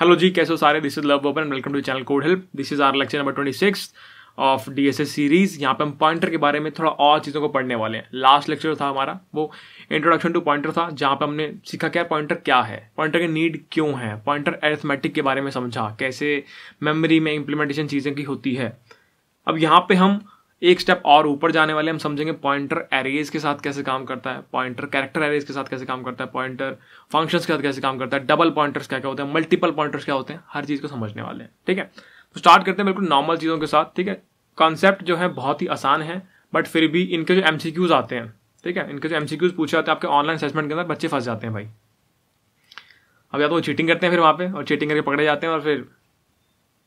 hello जी कैसे हो सारे this is Love open welcome to channel code help this is our lecture number twenty six of D S S series यहाँ पे हम pointer के बारे में थोड़ा और चीज़ों को पढ़ने वाले हैं लास्ट लेक्चर था हमारा वो इंट्रोडक्शन टू पॉइंटर था जहाँ पे हमने सीखा क्या पॉइंटर क्या है पॉइंटर की नीड क्यों है पॉइंटर एरिथमेटिक के बारे में समझा कैसे मेमोरी में इम्प्लीमेंटेशन चीज़ें की होती है अब यहाँ पे हम एक स्टेप और ऊपर जाने वाले हम समझेंगे पॉइंटर एरेज के साथ कैसे काम करता है पॉइंटर कैरेक्टर एरेज के साथ कैसे काम करता है पॉइंटर फंक्शंस के साथ कैसे काम करता है डबल पॉइंटर्स क्या क्या होते हैं मल्टीपल पॉइंटर्स क्या होते हैं हर चीज़ को समझने वाले हैं ठीक है तो स्टार्ट करते हैं बिल्कुल नॉर्मल चीज़ों के साथ ठीक है कॉन्सेप्ट जो है बहुत ही आसान है बट फिर भी इनके जो एमसीक्यूज आते हैं ठीक है इनके जो एमसीक्यूज पूछे जाते हैं आपके ऑनलाइन असेसमेंट के अंदर बच्चे फंस जाते हैं भाई अब या तो वो चीटिंग करते हैं फिर वहाँ पे और चीटिंग करके पकड़े जाते हैं और फिर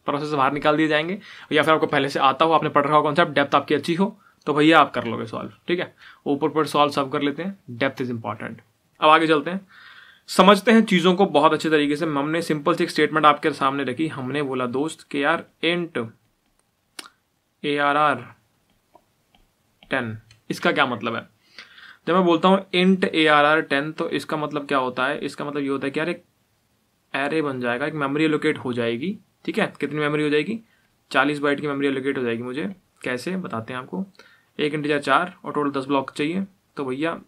प्रोसेस से बाहर निकाल दिए जाएंगे या फिर आपको पहले से आता हो आपने पढ़ रहा हो कॉन्सेप्ट डेप्थ आपकी अच्छी हो तो भैया आप कर लोगे सॉल्व ठीक है ऊपर पर सॉल्व सब कर लेते हैं डेप्थ इज इंपॉर्टेंट अब आगे चलते हैं समझते हैं चीज़ों को बहुत अच्छे तरीके से हमने सिंपल सी एक स्टेटमेंट आपके सामने रखी हमने बोला दोस्त के यार int A R R ten इसका क्या मतलब है जब मैं बोलता हूँ int A R R ten तो इसका मतलब क्या होता है इसका मतलब ये होता है कि यार एक एरे बन जाएगा एक मेमोरी लोकेट हो जाएगी ठीक है कितनी मेमोरी हो जाएगी चालीस बाइट की मेमोरी एलोकेट हो जाएगी मुझे कैसे बताते हैं आपको एक इंटीजर चार और टोटल दस ब्लॉक चाहिए तो भैया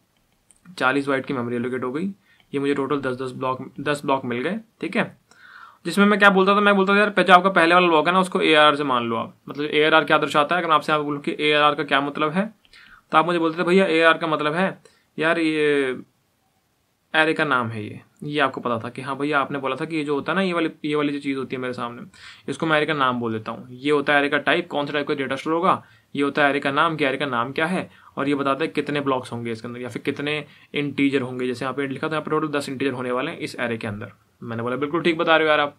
चालीस बाइट की मेमोरी एलोकेट हो गई ये मुझे टोटल दस दस ब्लॉक दस ब्लॉक मिल गए ठीक है जिसमें मैं क्या बोलता था मैं बोलता था यार जो आपका पहले वाला ब्लॉक है ना उसको ए से मान लो आप मतलब ए क्या दर्शाता है अगर आपसे आप बोलूँ कि ए का क्या मतलब है तो आप मुझे बोलते थे भैया ए का मतलब है यार ये एरे का नाम है ये ये आपको पता था कि हाँ भैया आपने बोला था कि ये जो होता है ना ये वाली ये वाली जो चीज़ होती है मेरे सामने इसको मैं एरे का नाम बोल देता हूँ ये होता है एरे का टाइप कौन सा टाइप का डेटा स्टोर होगा ये होता है एरे का नाम कि एरे का नाम क्या है और ये बताता है कितने ब्लॉक्स होंगे इसके अंदर या फिर कितने इंटीजर होंगे जैसे यहाँ पे लिखा था यहाँ पर टोटल दस इंटीजर होने वाले हैं इस एरे के अंदर मैंने बोला बिल्कुल ठीक बता रहे हो यार आप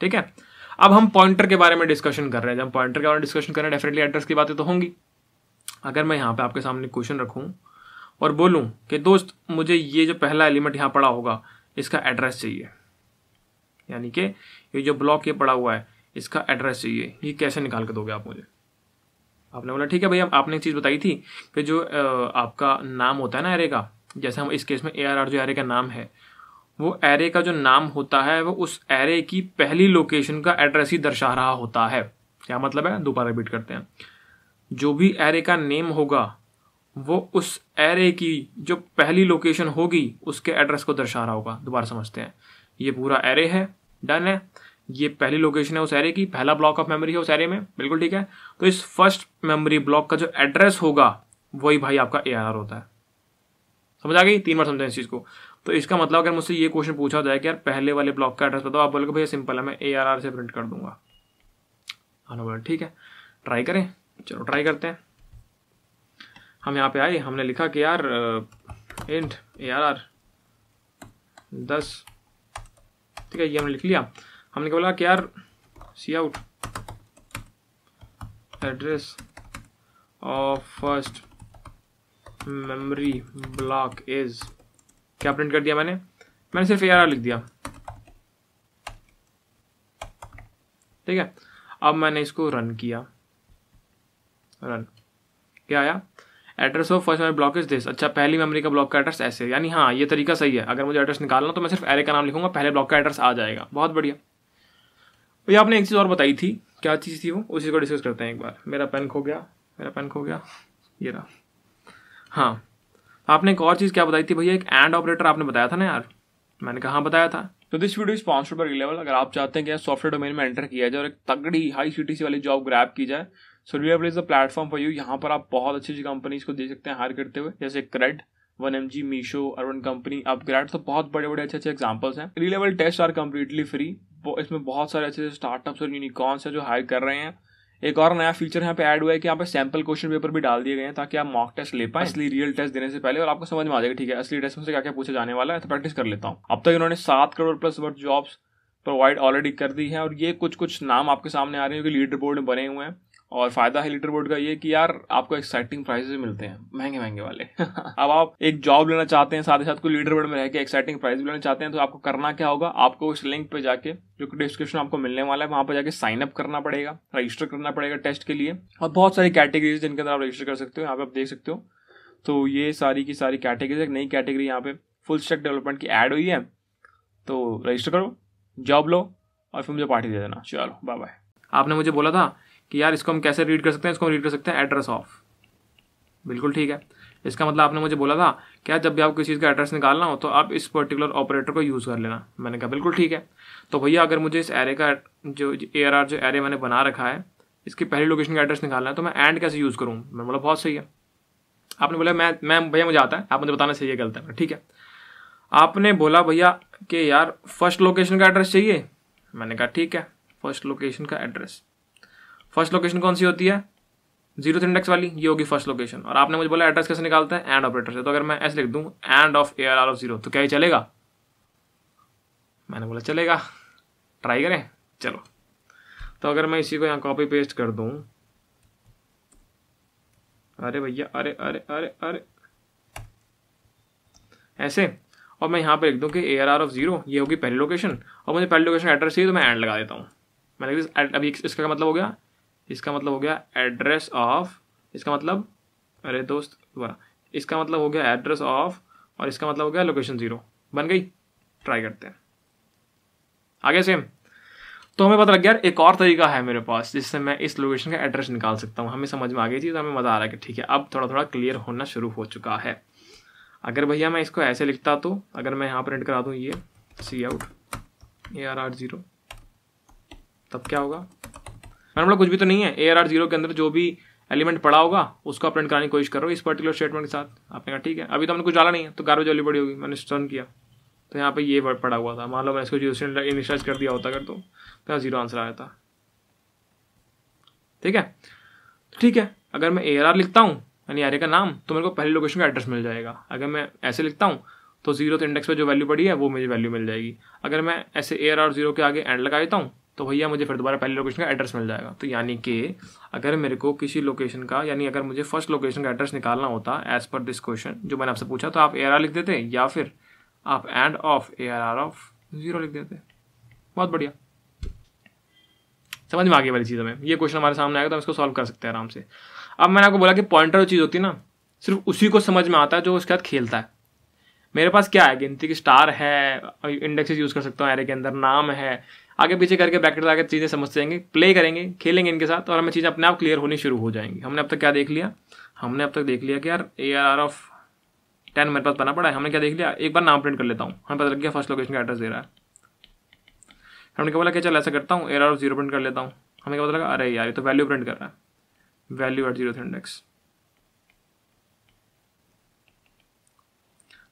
ठीक है अब हम पॉइंटर के बारे में डिस्कशन कर रहे हैं जब पॉइंटर के बारे में डिस्कशन कर रहे हैं डेफिनेटली एड्रेस की बातें तो होंगी अगर मैं यहाँ पे आपके सामने क्वेश्चन रखूँ और बोलूं कि दोस्त मुझे ये जो पहला एलिमेंट यहाँ पड़ा होगा इसका एड्रेस चाहिए यानी कि ये जो ब्लॉक ये पड़ा हुआ है इसका एड्रेस चाहिए ये कैसे निकाल के दोगे आप मुझे आपने बोला ठीक है भैया आपने एक चीज़ बताई थी कि जो आपका नाम होता है ना एरे का जैसे हम इस केस में ए आर आर जो एरे का नाम है वो एरे का जो नाम होता है वो उस एरे की पहली लोकेशन का एड्रेस ही दर्शा रहा होता है क्या मतलब है दोबारा रिपीट करते हैं जो भी एरे का नेम होगा वो उस एरे की जो पहली लोकेशन होगी उसके एड्रेस को दर्शा रहा होगा दोबारा समझते हैं ये पूरा एरे है डन है ये पहली लोकेशन है उस एरे की पहला ब्लॉक ऑफ मेमोरी है उस एरे में बिल्कुल ठीक है तो इस फर्स्ट मेमोरी ब्लॉक का जो एड्रेस होगा वही भाई आपका ए होता है समझ आ गई तीन बार समझा इस चीज़ को तो इसका मतलब अगर मुझसे ये क्वेश्चन पूछा जाए कि यार पहले वाले ब्लॉक का एड्रेस बताओ आप बोलोगे भैया सिंपल है मैं ए आर आर से प्रिंट कर दूंगा हाँ ठीक है ट्राई करें चलो ट्राई करते हैं हम यहाँ पे आए हमने लिखा कि यार इंट ए आर आर दस ठीक है ये हमने लिख लिया हमने बोला कि यार C out address of first memory block is क्या प्रिंट कर दिया मैंने मैंने सिर्फ ए आर आर लिख दिया ठीक है अब मैंने इसको रन किया रन क्या आया address of first memory block is this अच्छा पहली मेमोरी का ब्लॉक का एड्रेस ऐसे यानी हाँ ये तरीका सही है अगर मुझे एड्रेस निकालना तो मैं सिर्फ एरे का नाम लिखूंगा पहले ब्लॉक का एड्रेस आ जाएगा बहुत बढ़िया ये आपने एक चीज़ और बताई थी क्या चीज़ थी वो उसी को डिस्कस करते हैं एक बार मेरा पेन खो गया मेरा पेन खो गया ये रहा हाँ आपने एक और चीज़ क्या बताई थी भैया एक एंड ऑपरेटर आपने बताया था ना यार मैंने कहा हाँ, बताया था तो दिस वीडियो स्पॉन्सर्ड पर रिलेवल अगर आप चाहते हैं कि सॉफ्टवेयर डोमेन में एंटर किया जाए और एक तगड़ी हाई सी वाली जॉब ग्रैप की जाए so Relevel is the platform for you यहाँ पर आप बहुत अच्छी अच्छी कंपनीज को दे सकते हैं हायर करते हुए जैसे Cred one M G Meesho Urban Company upGrad तो बहुत बड़े बड़े अच्छे अच्छे एग्जाम्पल्स हैं Relevel test are completely free इसमें बहुत सारे अच्छे स्टार्टअप्स और यूनिकॉर्स हैं जो हायर कर रहे हैं एक और नया फीचर यहाँ पे ऐड हुआ है कि यहाँ पे सैम्पल क्वेश्चन पेपर भी डाल दिए गए हैं ताकि आप मॉक टेस्ट ले पाए असली रियल टेस्ट देने से पहले और आपको समझ में आ जाएगा ठीक है असली टेस्ट में से क्या क्या पूछा जाने वाला है तो प्रैक्टिस कर लेता हूँ अब तक इन्होंने सात crore plus work jobs provide already कर दी है और ये कुछ कुछ नाम आपके सामने आ रहे हैं जो कि लीडर बोर्ड में बने हुए हैं और फायदा है लीडर बोर्ड का ये कि यार आपको एक्साइटिंग प्राइजेस मिलते हैं महंगे महंगे वाले अब आप एक जॉब लेना चाहते हैं साथ ही साथ कोई लीडर बोर्ड में रहकर एक्साइटिंग प्राइज भी लेना चाहते हैं तो आपको करना क्या होगा आपको उस लिंक पे जाके जो डिस्क्रिप्शन आपको मिलने वाला है वहाँ पर जाके साइन अप करना पड़ेगा रजिस्टर करना पड़ेगा टेस्ट के लिए और बहुत सारी कैटेगरीज जिनके अंदर आप रजिस्टर कर सकते हो यहाँ पे आप देख सकते हो तो ये सारी की सारी कैटेगरीज एक नई कैटेगरी यहाँ पे फुल स्टेक डेवलपमेंट की एड हुई है तो रजिस्टर करो जॉब लो और फिर मुझे पार्टी दे देना चलो बाय बाय आपने मुझे बोला था कि यार इसको हम कैसे रीड कर सकते हैं इसको हम रीड कर सकते हैं एड्रेस ऑफ बिल्कुल ठीक है इसका मतलब आपने मुझे बोला था क्या जब भी आपको किसी चीज़ का एड्रेस निकालना हो तो आप इस पर्टिकुलर ऑपरेटर को यूज़ कर लेना मैंने कहा बिल्कुल ठीक है तो भैया अगर मुझे इस एरे का जो ए आर आर जो एरे मैंने बना रखा है इसकी पहली लोकेशन का एड्रेस निकालना है तो मैं एंड कैसे यूज़ करूँ मैंने बोला बहुत सही है आपने बोला मैं मैम भैया मुझे आता है आप मुझे बताना सही है गलत है ठीक है आपने बोला भैया कि यार फर्स्ट लोकेशन का एड्रेस चाहिए मैंने कहा ठीक है फर्स्ट लोकेशन का एड्रेस फर्स्ट लोकेशन कौन सी होती है जीरो इंडेक्स वाली ये होगी फर्स्ट लोकेशन और आपने मुझे बोला एड्रेस कैसे निकालते हैं एंड ऑपरेटर से तो अगर मैं ऐसे लिख दूँ and of A R R of zero तो क्या ही चलेगा मैंने बोला चलेगा ट्राई करें चलो तो अगर मैं इसी को यहाँ कॉपी पेस्ट कर दूँ अरे भैया अरे अरे अरे अरे ऐसे और मैं यहाँ पर लिख दूँ कि A R R of zero ये होगी पहली लोकेशन और मुझे पहली लोकेशन एड्रेस चाहिए तो मैं एंड लगा देता हूँ मैंने अभी इसका मतलब हो गया इसका मतलब हो गया एड्रेस ऑफ इसका मतलब अरे दोस्त दोबारा इसका मतलब हो गया एड्रेस ऑफ और इसका मतलब हो गया लोकेशन ज़ीरो बन गई ट्राई करते हैं आगे सेम तो हमें पता लग गया एक और तरीका है मेरे पास जिससे मैं इस लोकेशन का एड्रेस निकाल सकता हूँ हमें समझ में आ गई थी तो हमें मज़ा आ रहा है कि ठीक है अब थोड़ा थोड़ा क्लियर होना शुरू हो चुका है अगर भैया मैं इसको ऐसे लिखता तो अगर मैं यहाँ प्रिंट करा दूँ ये C out A R R zero तब क्या होगा मैंने बोला कुछ भी तो नहीं है ए आर आर जीरो के अंदर जो भी एलिमेंट पड़ा होगा उसको आप प्रिंट कराने की कोशिश करो इस पर्टिकुलर स्टेटमेंट के साथ आपने कहा ठीक है अभी तो हमने कुछ डाला नहीं है तो गार्बेज वाली पड़ी होगी मैंने टर्न किया तो यहाँ पे ये वर्ड पड़ा हुआ था मान लो मैं इसको जीरो इनिशियलाइज कर दिया होता अगर तो, तो यहाँ जीरो आंसर आया था ठीक है ठीक है अगर मैं ए आर आर लिखता हूँ यानी एरे का नाम तो मेरे को पहली लोकेशन का एड्रेस मिल जाएगा अगर मैं ऐसे लिखता हूँ तो जीरो तो इंडेक्स पर जो वैल्यू पड़ी है वो मुझे वैल्यू मिल जाएगी अगर मैं ऐसे ए आर आर जीरो के आगे एंड लगा देता हूँ तो भैया मुझे फिर दोबारा पहले लोकेशन का एड्रेस मिल जाएगा तो यानी कि अगर मेरे को किसी लोकेशन का यानी अगर मुझे फर्स्ट लोकेशन का एड्रेस निकालना होता एज पर दिस क्वेश्चन जो मैंने आपसे पूछा तो आप ए लिख देते या फिर आप and of A of zero लिख देते बहुत बढ़िया समझ में आ गई वाली चीज़ हमें ये क्वेश्चन हमारे सामने आएगा तो हम इसको सॉल्व कर सकते हैं आराम से अब मैंने आपको बोला कि पॉइंटर चीज़ होती है ना सिर्फ उसी को समझ में आता है जो उसके बाद खेलता है मेरे पास क्या है गिनती की स्टार है इंडेक्सेस यूज़ कर सकता हूँ एरे के अंदर नाम है आगे पीछे करके ब्रैकेट लगा चीज़ें समझते जाएंगे प्ले करेंगे खेलेंगे इनके साथ और हमें चीज़ें अपने आप क्लियर होनी शुरू हो जाएंगी हमने अब तक क्या देख लिया हमने अब तक देख लिया कि यार ए आर ऑफ टेन मेरे पास बना पड़ा है हमने क्या देख लिया एक बार नाम प्रिंट कर लेता हूँ हमें पता लग गया फर्स्ट लोकेशन का एड्रेस दे रहा है हमने क्या बोला क्या चल ऐसा करता हूँ A R of zero print कर लेता हूँ हमें क्या पता लगा अरे यार ये तो वैल्यू प्रिंट कर रहा है वैल्यू एट जीरो इंडेक्स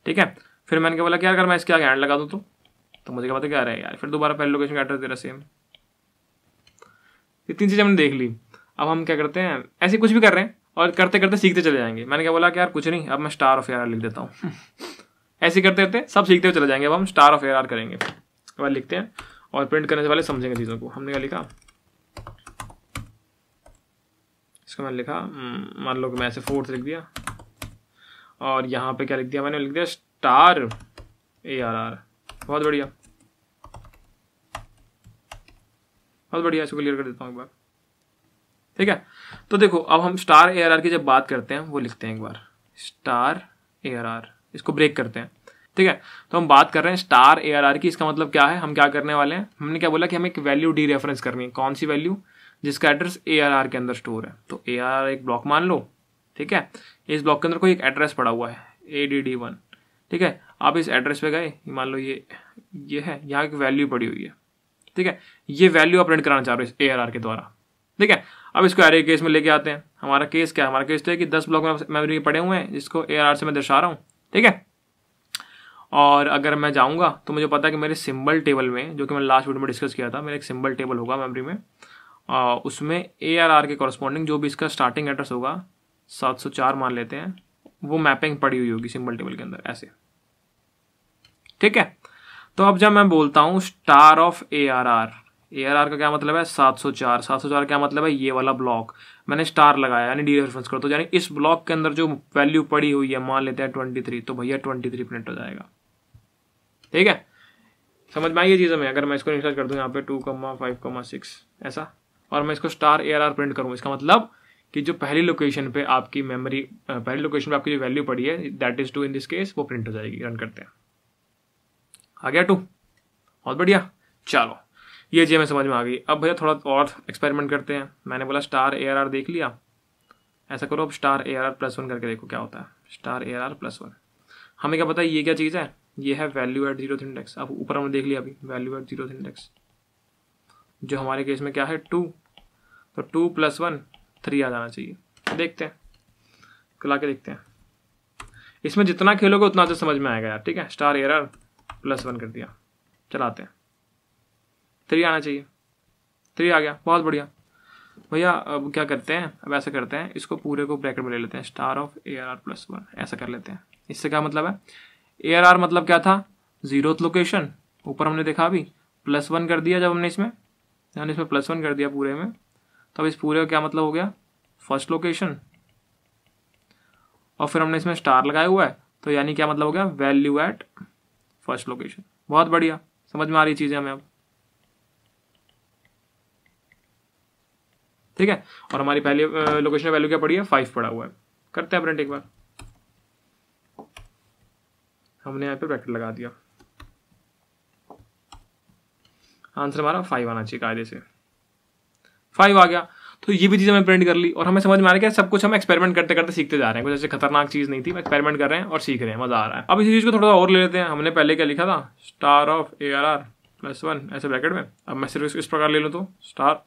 ठीक है फिर मैंने क्या बोला कि यार अगर मैं इसके आगे एंड लगा दूँ तो तो मुझे क्या पता क्या आ रहा है यार फिर दोबारा पहले लोकेशन का एड्रेस दे रहा सेम ये तीन चीज़ें हमने देख ली अब हम क्या करते हैं ऐसे कुछ भी कर रहे हैं और करते करते सीखते चले जाएंगे मैंने क्या बोला कि यार कुछ नहीं अब मैं स्टार ऑफ एयर लिख देता हूँ ऐसे करते करते सब सीखते हुए चले जाएंगे अब हम स्टार ऑफ एयर करेंगे एक लिखते हैं और प्रिंट करने से पहले समझेंगे चीज़ों को हमने क्या लिखा इसको मैंने लिखा हम्म, मान लो कि मैं ऐसे फोर्थ लिख दिया और यहाँ पे क्या लिख दिया मैंने लिख दिया स्टार ए आर आर बहुत बढ़िया बहुत बढ़िया इसको क्लियर कर देता हूँ एक बार ठीक है तो देखो अब हम स्टार ए की जब बात करते हैं वो लिखते हैं एक बार स्टार ए इसको ब्रेक करते हैं ठीक है तो हम बात कर रहे हैं स्टार ए की इसका मतलब क्या है हम क्या करने वाले हैं हमने क्या बोला कि हमें एक वैल्यू डी रेफरेंस करनी है कौन सी वैल्यू जिसका एड्रेस ए के अंदर स्टोर है तो ए एक ब्लॉक मान लो ठीक है इस ब्लॉक के अंदर कोई एक एड्रेस पड़ा हुआ है ए डी डी वन ठीक है आप इस एड्रेस पे गए मान लो ये ये है यहाँ की वैल्यू पड़ी हुई है ठीक है ये वैल्यू आप प्रिंट कराना चाह रहे हो इस ए के द्वारा ठीक है अब इसको एरे केस में लेके आते हैं हमारा केस क्या है हमारा केस तो है कि दस ब्लॉक मेमोरी पड़े हुए हैं जिसको ए से मैं दर्शा रहा हूँ ठीक है और अगर मैं जाऊँगा तो मुझे पता है कि मेरे सिंबल टेबल में जो कि मैंने लास्ट वीडियो में डिस्कस किया था मेरा एक सिंबल टेबल होगा मेमरी में उसमें ए आर आर के कॉरस्पॉन्डिंग जो भी इसका स्टार्टिंग एड्रेस होगा सात मान लेते हैं वो मैपिंग पड़ी हुई होगी सिंबल टेबल के अंदर ऐसे ठीक है तो अब जब मैं बोलता हूँ star of A R R A R R का क्या मतलब है 704 704 क्या मतलब है ये वाला ब्लॉक मैंने स्टार लगाया यानी डी रेफरेंस कर तो यानी इस ब्लॉक के अंदर जो वैल्यू पड़ी हुई है मान लेते हैं 23 तो भैया 23 प्रिंट हो जाएगा ठीक है समझ में आई ये चीज़ हमें अगर मैं इसको रिसर्च कर दूँ यहाँ पे टू कमा फाइव कमा सिक्स ऐसा और मैं इसको star A R R print करूँ इसका मतलब कि जो पहली लोकेशन पे आपकी मेमोरी पहली लोकेशन पे आपकी जो वैल्यू पड़ी है that is two in this case वो प्रिंट हो जाएगी रन करते हैं आ गया टू बहुत बढ़िया चलो ये हमें समझ में आ गई अब भैया थोड़ा और एक्सपेरिमेंट करते हैं मैंने बोला स्टार ए आर आर देख लिया ऐसा करो अब star A R R plus one करके देखो क्या होता है star A R R plus one हमें क्या पता है ये क्या चीज़ है ये है वैल्यू एट जीरो इंडेक्स अब ऊपर हमने देख लिया अभी वैल्यू एट जीरो इंडेक्स जो हमारे केस में क्या है टू तो टू प्लस वन थ्री आ जाना चाहिए देखते हैं खुला के देखते हैं इसमें जितना खेलोगे उतना अच्छा समझ में आएगा यार ठीक है स्टार एरर प्लस वन कर दिया चलाते हैं थ्री आना चाहिए थ्री आ गया बहुत बढ़िया भैया अब क्या करते हैं अब ऐसा करते हैं इसको पूरे को ब्रैकेट में ले लेते हैं star of A R R plus one ऐसा कर लेते हैं इससे क्या मतलब है ए आर आर मतलब क्या था जीरो लोकेशन ऊपर हमने देखा अभी प्लस वन कर दिया जब हमने इसमें यानी इसमें प्लस वन कर दिया पूरे में तो अब इस पूरे का क्या मतलब हो गया फर्स्ट लोकेशन और फिर हमने इसमें स्टार लगाया हुआ है तो यानी क्या मतलब हो गया वैल्यू एट फर्स्ट लोकेशन बहुत बढ़िया समझ में आ रही चीज़ें हमें अब ठीक है और हमारी पहली लोकेशन वैल्यू क्या पड़ी है फाइव पड़ा हुआ है करते हैं प्रिंट एक बार हमने यहाँ पे ब्रैकेट लगा दिया आंसर हमारा फाइव आना चाहिए कायदे से फाइव आ गया तो ये भी चीज़ हमें प्रिंट कर ली और हमें समझ में आ रहा है कि सब कुछ हम एक्सपेरिमेंट करते करते सीखते जा रहे हैं कुछ ऐसे खतरनाक चीज़ नहीं थी एक्सपेरिमेंट कर रहे हैं और सीख रहे हैं मज़ा आ रहा है अब इसी चीज़ को थोड़ा और ले लेते हैं हमने पहले क्या लिखा था star of A R R plus one ऐसे ब्रैकेट में अब मैं सिर्फ इस प्रकार ले लूँ तो स्टार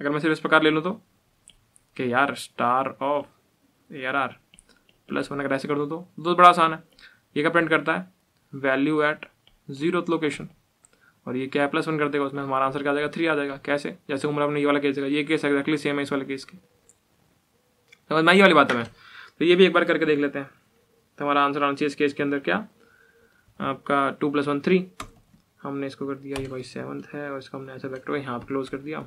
अगर मैं सिर्फ इस प्रकार ले लूँ तो कि यार star of A R R plus one अगर ऐसे कर दो तो, तो बड़ा आसान है ये क्या प्रिंट करता है वैल्यू एट जीरो लोकेशन और ये क्या प्लस वन कर देगा उसमें हमारा आंसर क्या आ जाएगा थ्री आ जाएगा कैसे जैसे उम्र आपने ये वाला केस देगा ये केस एक्जैक्टली सेम है इस वाले केस के समझ में आई वाली बात है मैं तो ये भी एक बार करके देख लेते हैं तो हमारा आंसर आना चाहिए इस केस के अंदर क्या आपका टू प्लस वन थ्री हमने इसको कर दिया ये भाई सेवन्थ है और इसको हमने ऐसा वेक्टर यहाँ पर क्लोज कर दिया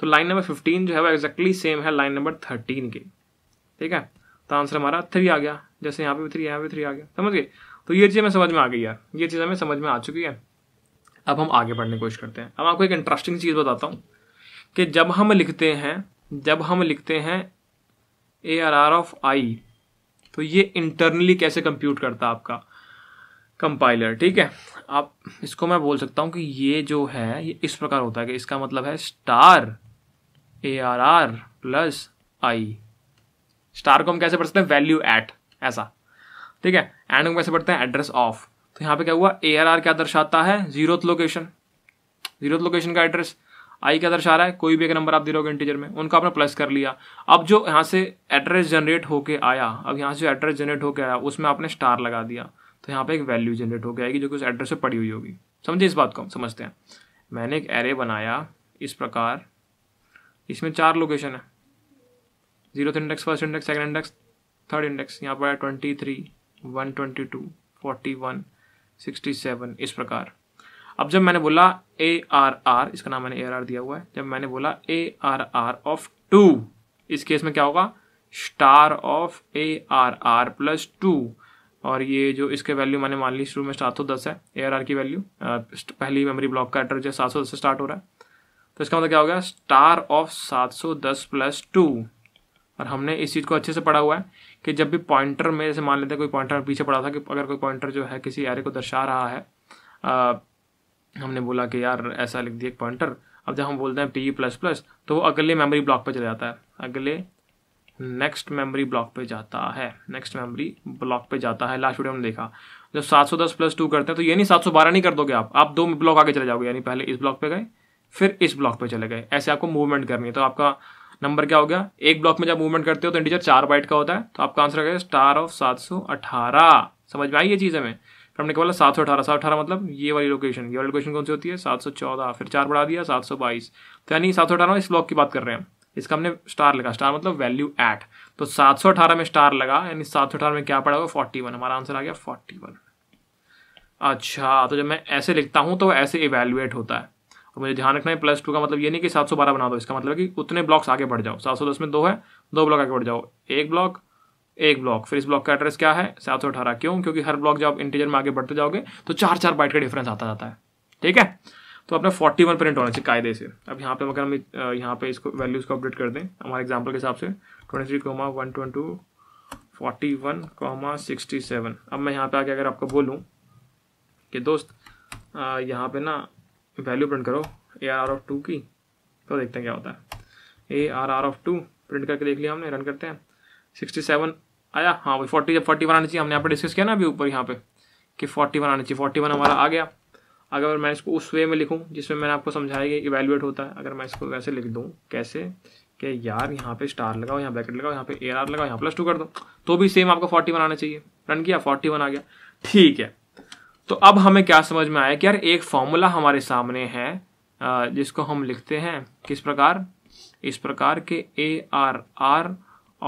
तो लाइन नंबर फिफ्टीन जो है वो एक्जैक्टली सेम है लाइन नंबर थर्टीन के ठीक है तो आंसर हमारा थ्री आ गया जैसे यहाँ पे भी थ्री यहाँ पे थ्री आ गया समझ गए तो ये चीज़ हमें समझ में आ गई यार ये चीज़ हमें समझ में आ चुकी है अब हम आगे बढ़ने की कोशिश करते हैं अब आपको एक इंटरेस्टिंग चीज़ बताता हूँ कि जब हम लिखते हैं जब हम लिखते हैं A R R of I तो ये इंटरनली कैसे कंप्यूट करता है आपका कंपाइलर ठीक है आप इसको मैं बोल सकता हूँ कि ये जो है ये इस प्रकार होता है कि इसका मतलब है star A R R plus I star को हम कैसे पढ़ सकते हैं वैल्यू एट ऐसा ठीक है एंड में कैसे पढ़ते हैं एड्रेस ऑफ तो यहाँ पे क्या हुआ ए आर आर क्या दर्शाता है जीरो लोकेशन जीरो लोकेशन का एड्रेस आई क्या दर्शा रहा है कोई भी एक नंबर आप दे रहे इंटीजर में उनका आपने प्लस कर लिया अब जो यहाँ से एड्रेस जनरेट होके आया अब यहाँ से जो एड्रेस जनरेट होके आया उसमें आपने स्टार लगा दिया तो यहाँ पे एक वैल्यू जनरेट होके आएगी जो कि उस एड्रेस से पड़ी हुई होगी समझिए इस बात को समझते हैं मैंने एक एरे बनाया इस प्रकार इसमें चार लोकेशन है zero index first index second index third index यहाँ पर twenty three one twenty two forty one sixty seven इस प्रकार अब जब मैंने बोला ए आर आर इसका नाम मैंने ए आर आर दिया हुआ है जब मैंने बोला A R R of two इस केस में क्या होगा star of A R R plus two और ये जो इसके वैल्यू मैंने मान ली शुरू में सात सौ दस है ए आर आर की वैल्यू पहली मेमोरी ब्लॉक का एड्रेस सात सौ दस से स्टार्ट हो रहा है तो इसका मतलब क्या हो गया स्टार ऑफ सात सौ दस प्लस टू और हमने इस चीज़ को अच्छे से पढ़ा हुआ है कि जब भी पॉइंटर में जैसे मान लेते हैं कोई पॉइंटर पीछे पढ़ा था कि अगर कोई पॉइंटर जो है किसी एरे को दर्शा रहा है आ, हमने बोला कि यार ऐसा लिख दिया एक पॉइंटर अब जब हम बोलते हैं पी प्लस प्लस तो वो अगले मेमोरी ब्लॉक पर चला जाता है अगले नेक्स्ट मेमोरी ब्लॉक पे जाता है नेक्स्ट मेमोरी ब्लॉक पे जाता है लास्ट वीडियो में देखा जब 710 प्लस टू करते हैं तो ये नहीं 712 नहीं कर दोगे आप आप दो ब्लॉक आगे चले जाओगे यानी पहले इस ब्लॉक पे गए फिर इस ब्लॉक पे चले गए ऐसे आपको मूवमेंट करनी है तो आपका नंबर क्या हो गया एक ब्लॉक में जब मूवमेंट करते हो तो इंटीजर चार बाइट का होता है तो आपका आंसर आ गया स्टार ऑफ सात सौ अठारह समझ में आई ये चीज़ हमें फिर हमने क्या बोला सात सौ अठारह सात अठारह मतलब ये वाली लोकेशन ये वाली लोकेशन कौन सी होती है सात सौ चौदह फिर चार बढ़ा दिया सात सौ बाईस तो यानी सात सौ अठारह इस ब्लॉक की बात कर रहे हैं इसका हमने स्टार लगा स्टार मतलब वैल्यू एट तो सात सौ अठारह में स्टार लगा यानी सात सौ अठारह में क्या पड़ा होगा फोर्टी वन हमारा आंसर आ गया फोर्टी वन अच्छा तो जब मैं ऐसे लिखता हूँ तो ऐसे इवेल्युएट होता है तो मुझे ध्यान रखना है प्लस टू का मतलब ये नहीं कि सात सौ बारह बना दो इसका मतलब है कि उतने ब्लॉक्स आगे बढ़ जाओ सात सौ दस में दो है दो ब्लॉक आगे बढ़ जाओ एक ब्लॉक एक ब्लॉक फिर इस ब्लॉक का एड्रेस क्या है सात सौ अठारह क्यों क्योंकि हर ब्लॉक जब आप इंटीजर में आगे बढ़ते जाओगे तो चार चार बाइट का डिफरेंस आता जाता है ठीक है तो अपना फोर्टी वन प्रिंट होना चाहिए कायदे से अब यहाँ पे अगर हम यहाँ पे इसको वैल्यूज़ को अपडेट कर दें हमारे एग्जाम्पल के हिसाब से twenty three comma one twenty two forty one comma sixty seven अब मैं यहाँ पे आके अगर आपको बोलूँ कि दोस्त यहाँ पे ना वैल्यू प्रिंट करो A R R of two की तो देखते हैं क्या होता है A R R of two print करके देख लिया हमने रन करते हैं सिक्सटी सेवन आया हाँ भाई फोर्टी जब फोर्टी वन आना चाहिए हमने यहाँ पर डिस्कस किया ना अभी ऊपर यहाँ पे कि फोर्टी वन आना चाहिए फोर्टी वन हमारा आ गया अगर मैं इसको उस वे में लिखूँ जिसमें मैंने आपको समझाया कि इवेल्यूएट होता है अगर मैं इसको वैसे लिख दूँ कैसे कि यार यहाँ पे स्टार लगाओ यहाँ ब्रैकेट लगाओ यहाँ पे ए आर लगाओ यहाँ प्लस टू कर दो तो भी सेम आपको फोर्टी वन आना चाहिए रन किया फोर्टी वन आ गया ठीक है तो अब हमें क्या समझ में आया कि यार एक फॉर्मूला हमारे सामने है जिसको हम लिखते हैं किस प्रकार इस प्रकार के A R R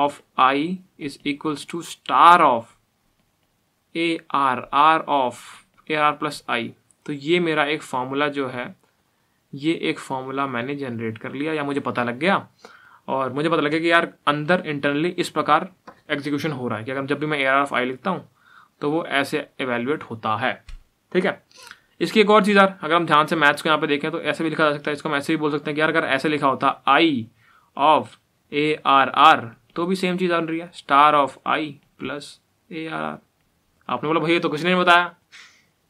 of I is equals to star of A R R of A R plus I तो ये मेरा एक फॉर्मूला जो है ये एक फॉर्मूला मैंने जनरेट कर लिया या मुझे पता लग गया और मुझे पता गया कि यार अंदर इंटरनली इस प्रकार एग्जीक्यूशन हो रहा है कि अगर जब भी मैं ए आर ऑफ आई लिखता हूँ तो वो ऐसे एवेल्युएट होता है ठीक है इसकी एक और चीज़ यार अगर हम ध्यान से मैथ्स को यहाँ पे देखें तो ऐसे भी लिखा जा सकता है इसको हम ऐसे भी बोल सकते हैं कि यार अगर ऐसे लिखा होता I of A R R तो भी सेम चीज़ आ रही है star of I plus A R R आपने बोला भैया तो कुछ नहीं बताया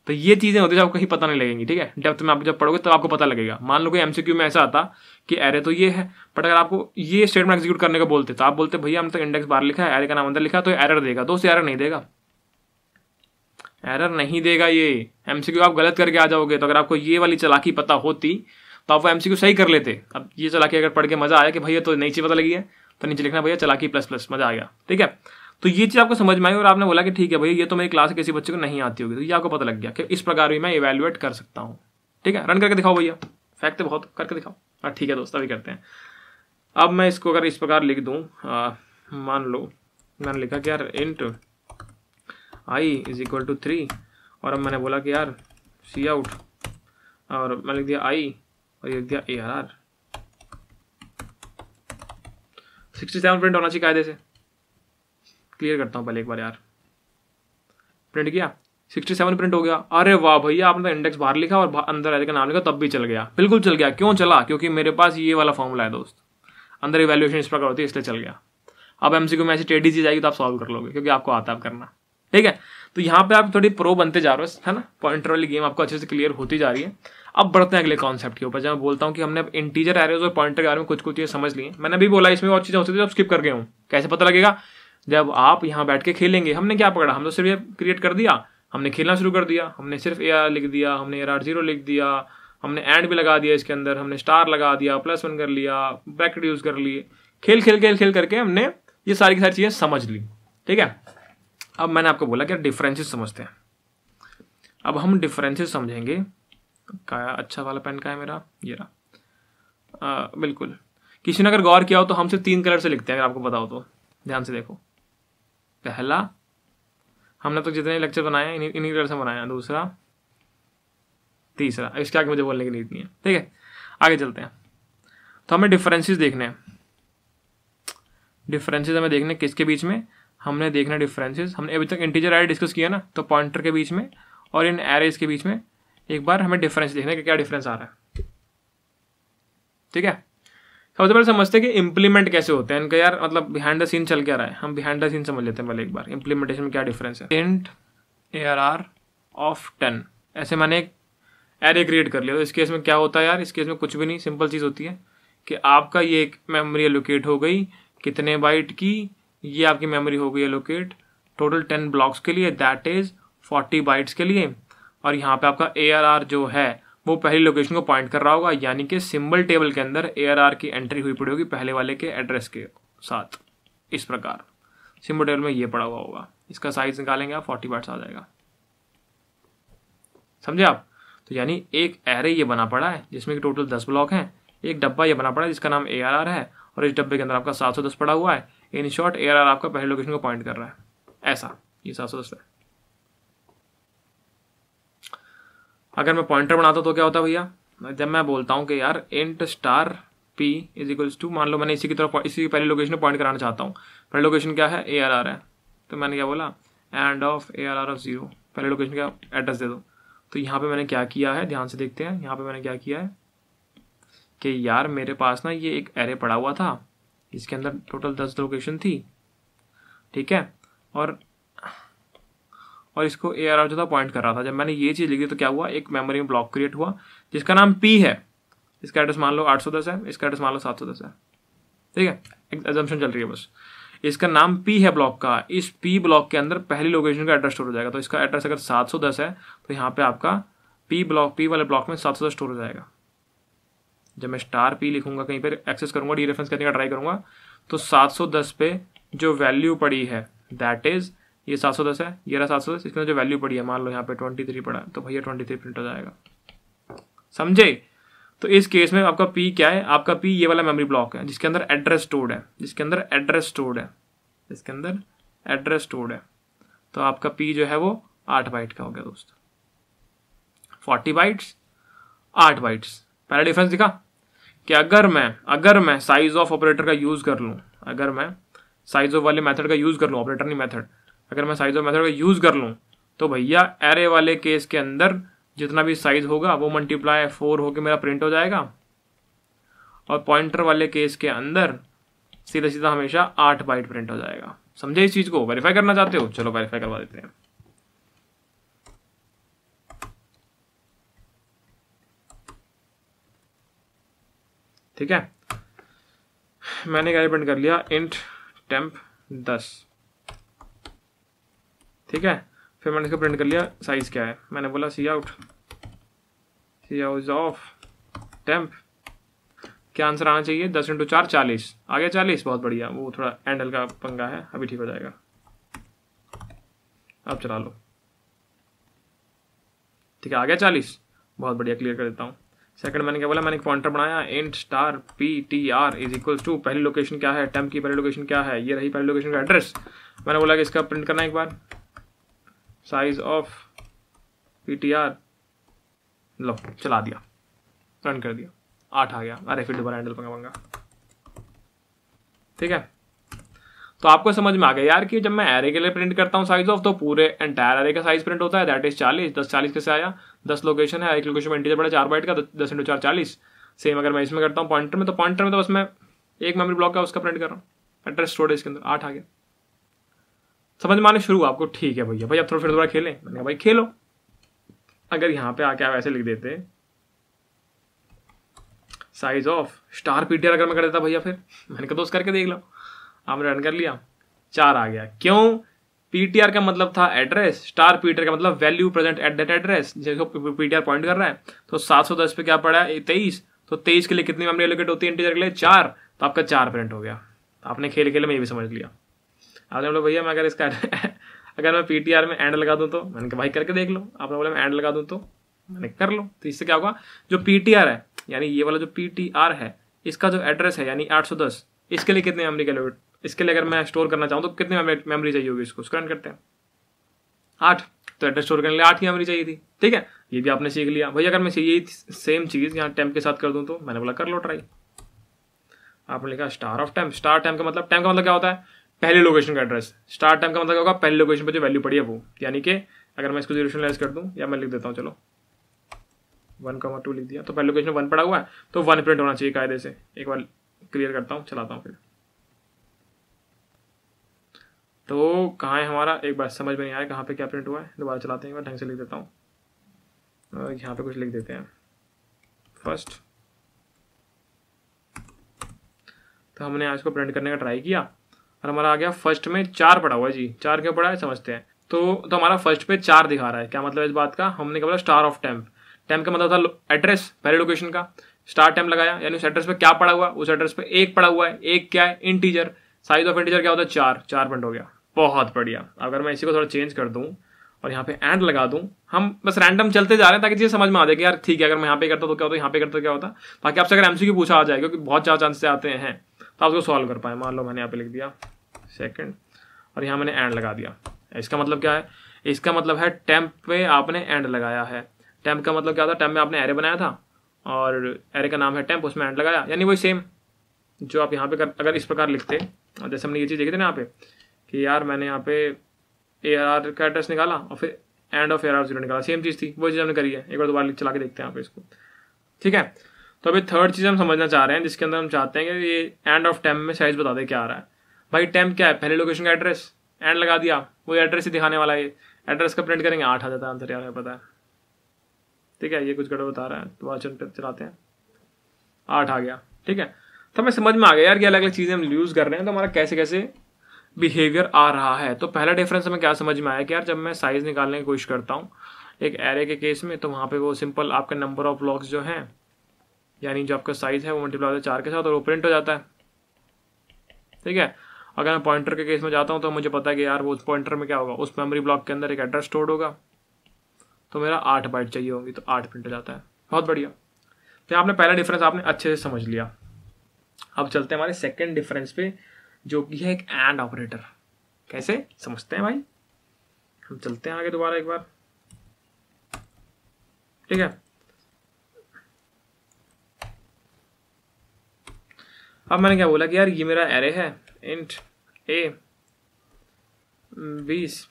तो ये चीज़ें होती है आपको कहीं पता नहीं लगेंगी ठीक है डेप्थ में आप जब पढ़ोगे तो आपको पता लगेगा मान लो कि एमसीक्यू में ऐसा आता कि एरे तो ये है बट अगर आपको ये स्टेटमेंट एग्जीक्यूट करने का बोलते तो आप बोलते भैया हमने तो इंडेक्स बार लिखा है एरे का नाम अंदर लिखा तो एरर देगा दोस्त एरर नहीं देगा एरर नहीं देगा ये एमसीक्यू आप गलत करके आ जाओगे तो अगर आपको ये वाली चलाकी पता होती तो आप वो एमसीक्यू सही कर लेते अब ये चलाकी अगर पढ़ के मजा आया कि भैया तो नई चीज़ पता लगी है तो नीचे लिखना भैया चलाकी प्लस प्लस मजा आ गया ठीक है तो ये चीज़ आपको समझ में आई और आपने बोला कि ठीक है भैया ये तो मेरी क्लास किसी बच्चे को नहीं आती होगी तो ये आपको पता लग गया कि इस प्रकार भी मैं इवेल्युएट कर सकता हूँ ठीक है रन करके दिखाओ भैया फैक्ट बहुत करके दिखाओ हाँ ठीक है दोस्त अभी करते हैं अब मैं इसको अगर इस प्रकार लिख दूँ मान लो मैंने लिखा कि यार int I is equal to three और अब मैंने बोला कि यार सी आउट और मैं लिख दिया आई और लिख दिया A R R sixty seven print होना चाहिए कायदे से क्लियर करता हूँ पहले एक बार यार प्रिंट किया सिक्सटी सेवन प्रिंट हो गया अरे वाह भैया आपने तो इंडेक्स बाहर लिखा और अंदर एरे का नाम लिखा तब भी चल गया बिल्कुल चल गया क्यों चला क्योंकि मेरे पास ये वाला फॉर्मूला है दोस्त अंदर इवेल्युएशन इस प्रकार होती है इसलिए चल गया अब एम सी क्यू में ऐसी टेडी चीज आएगी तो आप सॉल्व कर लोगे क्योंकि आपको आता है करना ठीक है तो यहाँ पे आप थोड़ी प्रो बनते जा रहे हो है ना पॉइंटर वाली गेम आपको अच्छे से क्लियर होती जा रही है अब बढ़ते हैं अगले कॉन्सेप्ट के ऊपर जब मैं बोलता हूँ कि हमने इंटीजर एरेज और पॉइंटर के बारे में कुछ कुछ चीज़ें समझ ली मैंने भी बोला इसमें और चीज़ें होती थी जब स्किप कर गए हूँ कैसे पता लगेगा जब आप यहाँ बैठ के खेलेंगे हमने क्या पकड़ा हम तो सिर्फ ये क्रिएट कर दिया हमने खेलना शुरू कर दिया हमने सिर्फ ए आर लिख दिया हमने एर आर जीरो लिख दिया हमने एंड भी लगा दिया इसके अंदर हमने स्टार लगा दिया प्लस वन कर लिया ब्रैकेट यूज़ कर लिए खेल खेल खेल खेल करके हमने ये सारी की सारी चीज़ें समझ ली ठीक है अब मैंने आपको बोला कि डिफरेंसेस समझते हैं अब हम डिफरेंसेस समझेंगे का अच्छा वाला पेन का है मेरा ये रहा बिल्कुल किसी ने अगर गौर किया हो तो हम सिर्फ तीन कलर से लिखते हैं अगर आपको बताओ तो ध्यान से देखो पहला हमने तो जितने लेक्चर बनाए इन्हीं इन्हीं कलर से बनाया दूसरा तीसरा इसके आगे मुझे बोलने की नीति नहीं है ठीक है आगे चलते हैं तो हमें डिफरेंसेस देखने हैं डिफरेंसेस हमें देखने किसके बीच में हमने देखना डिफरेंसेस हमने अभी तक इंटीजर एरे डिस्कस किया ना तो पॉइंटर के बीच में और इन एरेज के बीच में एक बार हमें डिफरेंस देखना है कि क्या डिफरेंस आ रहा है ठीक है सबसे पहले समझते हैं कि इम्प्लीमेंट कैसे होते हैं इनका यार मतलब बिहाइंड द सीन चल क्या रहा है हम बिहाइंड द सीन समझ लेते हैं पहले एक बार इम्प्लीमेंटेशन में क्या डिफरेंस है int A R R of ten ऐसे मैंने एक एरे क्रिएट कर लिया तो इस केस में क्या होता है यार इस केस में कुछ भी नहीं सिंपल चीज़ होती है कि आपका ये एक मेमोरी एलोकेट हो गई कितने बाइट की ये आपकी मेमोरी हो गई एलोकेट टोटल टेन ब्लॉक्स के लिए दैट इज फोर्टी बाइट्स के लिए और यहाँ पे आपका ए जो है वो पहली लोकेशन को पॉइंट कर रहा होगा यानी कि सिंबल टेबल के अंदर ए की एंट्री हुई पड़ी होगी पहले वाले के एड्रेस के साथ इस प्रकार सिंबल टेबल में ये पड़ा हुआ होगा इसका साइज निकालेंगे आप फोर्टी बाइट्स आ जाएगा समझे आप तो यानी एक एरे ये बना पड़ा है जिसमें कि टोटल दस ब्लॉक हैं एक डब्बा ये बना पड़ा है जिसका नाम ए है और इस डब्बे के अंदर आपका सात सौ दस पड़ा हुआ है इन शॉर्ट ए आपका पहले लोकेशन को पॉइंट कर रहा है ऐसा ये सब सौ है अगर मैं पॉइंटर बनाता हूँ तो क्या होता भैया जब मैं बोलता हूँ कि यार int star P is equals to मान लो मैंने इसी की तरफ इसी की पहली लोकेशन पॉइंट कराना चाहता हूँ पहले लोकेशन क्या है ए आर आर है तो मैंने क्या बोला and of A R R of zero पहले लोकेशन का एड्रेस दे दो तो यहाँ पे मैंने क्या किया है ध्यान से देखते हैं यहाँ पे मैंने क्या किया है कि यार मेरे पास ना ये एक एरे पड़ा हुआ था जिसके अंदर टोटल दस लोकेशन थी ठीक है और और इसको ए आर आर जो था पॉइंट कर रहा था जब मैंने ये चीज़ लिखी तो क्या हुआ एक मेमोरी में ब्लॉक क्रिएट हुआ जिसका नाम पी है इसका एड्रेस मान लो 810 है इसका एड्रेस मान लो 710 है ठीक है एग्जाम्पन चल रही है बस इसका नाम पी है ब्लॉक का इस पी ब्लॉक के अंदर पहली लोकेशन का एड्रेस स्टोर हो जाएगा तो इसका एड्रेस अगर 710 है तो यहाँ पे आपका पी ब्लॉक पी वाले ब्लॉक में 710 स्टोर हो जाएगा जब मैं स्टार पी लिखूंगा कहीं पर एक्सेस करूंगा डी रेफरेंस करने का ट्राई करूंगा तो 710 पे जो वैल्यू पड़ी है दैट इज़ ये 710 है ये रहा सौ इसके अंदर जो वैल्यू पड़ी है मान लो यहाँ पे 23 पड़ा तो भैया 23 प्रिंट हो जाएगा समझे तो इस केस में आपका पी क्या है आपका पी ये वाला मेमोरी ब्लॉक है जिसके अंदर एड्रेस स्टोर्ड है जिसके अंदर एड्रेस स्टोर्ड है जिसके अंदर एड्रेस स्टोर्ड है तो आपका पी जो है वो आठ बाइट का हो गया दोस्तों फोर्टी बाइट्स आठ बाइट्स पहला डिफरेंस दिखा कि अगर मैं अगर मैं साइज ऑफ ऑपरेटर का यूज़ कर लूँ अगर मैं साइज ऑफ वाले मेथड का यूज़ कर लूँ ऑपरेटर नहीं मेथड अगर मैं साइज ऑफ मेथड का यूज़ कर लूँ तो भैया एरे वाले केस के अंदर जितना भी साइज होगा वो मल्टीप्लाई फोर होकर मेरा प्रिंट हो जाएगा और पॉइंटर वाले केस के अंदर सीधा सीधा हमेशा आठ बाइट प्रिंट हो जाएगा समझे इस चीज़ को वेरीफाई करना चाहते हो चलो वेरीफाई करवा देते हैं ठीक है मैंने क्या प्रिंट कर लिया इंट टेम्प दस ठीक है फिर मैंने इसका प्रिंट कर लिया साइज क्या है मैंने बोला C out C out of temp क्या आंसर आना चाहिए दस इंटू चार चालीस आ गया चालीस बहुत बढ़िया वो थोड़ा एंडल का पंगा है अभी ठीक हो जाएगा अब चला लो ठीक है आ गया चालीस बहुत बढ़िया क्लियर कर देता हूँ सेकंड मैंने क्या बोला मैंने पॉइंटर बनाया int star P T R is equal to पहली लोकेशन क्या है टेम्प की पहली लोकेशन क्या है ये रही पहली लोकेशन का एड्रेस मैंने बोला कि इसका प्रिंट करना एक बार size of P T R लो चला दिया रन कर दिया आठ आ गया अरे फिर दोबारा हैंडल पंगा पंगा ठीक है तो आपको समझ में आ गया यार कि जब मैं एरे के लिए प्रिंट करता हूँ साइज ऑफ तो पूरे एंटायर एरे का साइज प्रिंट होता है दैट इज चालीस दस चालीस कैसे आया दस लोकेशन है एक लोकेशन में इंटीजर बड़ा चार बाइट का दस इंटू चार चालीस सेम अगर मैं इसमें करता हूँ पॉइंटर में तो पॉइंटर में तो बस मैं एक मेमोरी ब्लॉक का उसका प्रिंट कर रहा हूँ एड्रेस स्टोर इसके अंदर आठ आ गया समझ माने शुरू आपको ठीक है भैया भाई अब थोड़ा फिर थोड़ा खेलें मैंने कहा भाई खेलो अगर यहाँ पे आके आप ऐसे लिख देते साइज ऑफ स्टार पीटीआर अगर मैं कर देता भैया फिर मैंने कहा दोस्त करके देख लो आपने रन कर लिया चार आ गया क्यों पीटीआर का मतलब था एड्रेस स्टार पीटर का मतलब value present at that address जैसे पीटीआर पॉइंट कर रहा है तो 710 पे क्या पड़ा है तेईस तो तेईस के लिए कितनी मेमोरी एलोकेट होती है इंटीजर के लिए चार तो आपका चार प्रिंट हो गया तो आपने खेल खेल में ये भी समझ लिया आपने बोला भैया मैं अगर इसका अगर मैं पी में एंड लगा दूँ तो मैंने कहा भाई करके देख लो आपने बोला मैं एंड लगा दूँ तो मैंने कर लो तो इससे क्या होगा जो पी है यानी ये वाला जो पी है इसका जो एड्रेस है यानी 810 इसके लिए कितने मेमोरी एलोकेट इसके लिए अगर मैं स्टोर करना चाहूँ तो कितनी मेमोरी चाहिए होगी इसको स्क्रैन करते हैं आठ तो एड्रेस स्टोर करने के लिए आठ की मेमोरी चाहिए थी ठीक है ये भी आपने सीख लिया भाई अगर मैं यही सेम चीज़ यहाँ टैम्प के साथ कर दूँ तो मैंने बोला कर लो ट्राई आपने लिखा star of time star time का मतलब टाइम का मतलब क्या होता है पहले लोकेशन का एड्रेस स्टार टाइम का मतलब क्या होगा पहले लोकेशन पर जो वैल्यू पड़ी है वो यानी कि अगर मैं इसको जीरो कर दूँ या मैं लिख देता हूँ चलो वन कॉमा टू लिख दिया तो पहले लोकेशन वन पड़ा हुआ है तो वन प्रिंट होना चाहिए कायदे से एक बार क्लियर करता हूँ चलाता हूँ फिर तो कहाँ है हमारा एक बार समझ में नहीं आया कहाँ पे क्या प्रिंट हुआ है दोबारा चलाते हैं मैं ढंग से लिख देता हूँ यहाँ पे कुछ लिख देते हैं फर्स्ट तो हमने आज को प्रिंट करने का ट्राई किया और हमारा आ गया फर्स्ट में चार पड़ा हुआ है जी चार क्यों पड़ा है समझते हैं तो तो हमारा फर्स्ट पे चार दिखा रहा है क्या मतलब इस बात का हमने क्या बोला स्टार ऑफ टेम्प टेम्प का मतलब था एड्रेस पहले लोकेशन का स्टार टेम्प लगाया यानी उस एड्रेस पे क्या पड़ा हुआ उस एड्रेस पे एक पड़ा हुआ है एक क्या है इंटीजर साइज ऑफ इंटीजर क्या होता है चार चार प्रिंट हो गया बहुत बढ़िया अगर मैं इसी को थोड़ा चेंज कर दूँ और यहाँ पे एंड लगा दूँ हम बस रैंडम चलते जा रहे हैं ताकि चीज़ समझ में आ जाए कि यार ठीक है अगर मैं यहाँ पे करता तो क्या होता यहाँ पे करता तो क्या होता बाकी आपसे अगर एम सी पूछा आ जाए क्योंकि बहुत ज़्यादा चांसेस आते हैं तो आप उसको सॉल्व कर पाए मान लो मैंने यहाँ पे लिख दिया सेकंड और यहाँ मैंने एंड लगा दिया इसका मतलब क्या है इसका मतलब है टैंप पे आपने एंड लगाया है टैंप का मतलब क्या था टेम्प में आपने एरे बनाया था और एरे का नाम है टेम्प उसमें एंड लगाया यानी वही सेम जो आप यहाँ पे कर अगर इस प्रकार लिखते जैसे हमने ये चीज़ देखी थी ना यहाँ पे कि यार मैंने यहाँ पे ए का एड्रेस निकाला और फिर and of A R zero निकाला सेम चीज़ थी वो चीज़ हमने करी है एक बार दोबारा चला के देखते हैं यहाँ पे इसको ठीक है तो अभी थर्ड चीज़ हम समझना चाह रहे हैं जिसके अंदर हम चाहते हैं कि ये एंड ऑफ टेम में साइज बता दे क्या आ रहा है भाई टेम क्या है पहले लोकेशन का एड्रेस एंड लगा दिया वो एड्रेस ही दिखाने वाला है एड्रेस का प्रिंट करेंगे आठ आ जाता है आंसर यार पता है ठीक है ये कुछ गड़बड़ बता रहा है तो आज चलाते हैं आठ आ गया ठीक है तो हमें समझ में आ गया यार कि अलग अलग चीज़ें हम यूज़ कर रहे हैं तो हमारा कैसे कैसे बिहेवियर आ रहा है तो पहला डिफरेंस हमें क्या समझ में आया कि यार जब मैं साइज़ निकालने की कोशिश करता हूँ एक एरे के केस में तो वहाँ पे वो सिंपल आपके नंबर ऑफ ब्लॉक्स जो हैं यानी जो आपका साइज़ है वो मल्टीप्लाई होता है चार के साथ और वो प्रिंट हो जाता है ठीक है अगर मैं पॉइंटर के केस में जाता हूँ तो मुझे पता है कि यार वो उस पॉइंटर में क्या होगा उस मेमोरी ब्लॉक के अंदर एक एड्रेस स्टोर्ड होगा तो मेरा आठ बाइट चाहिए होगी तो आठ प्रिंट हो जाता है बहुत बढ़िया तो आपने पहला डिफरेंस आपने अच्छे से समझ लिया अब चलते हैं हमारे सेकेंड डिफरेंस पे जो कि है एक एंड ऑपरेटर कैसे समझते हैं भाई हम चलते हैं आगे दोबारा एक बार ठीक है अब मैंने क्या बोला कि यार ये मेरा एरे है इंट ए बीस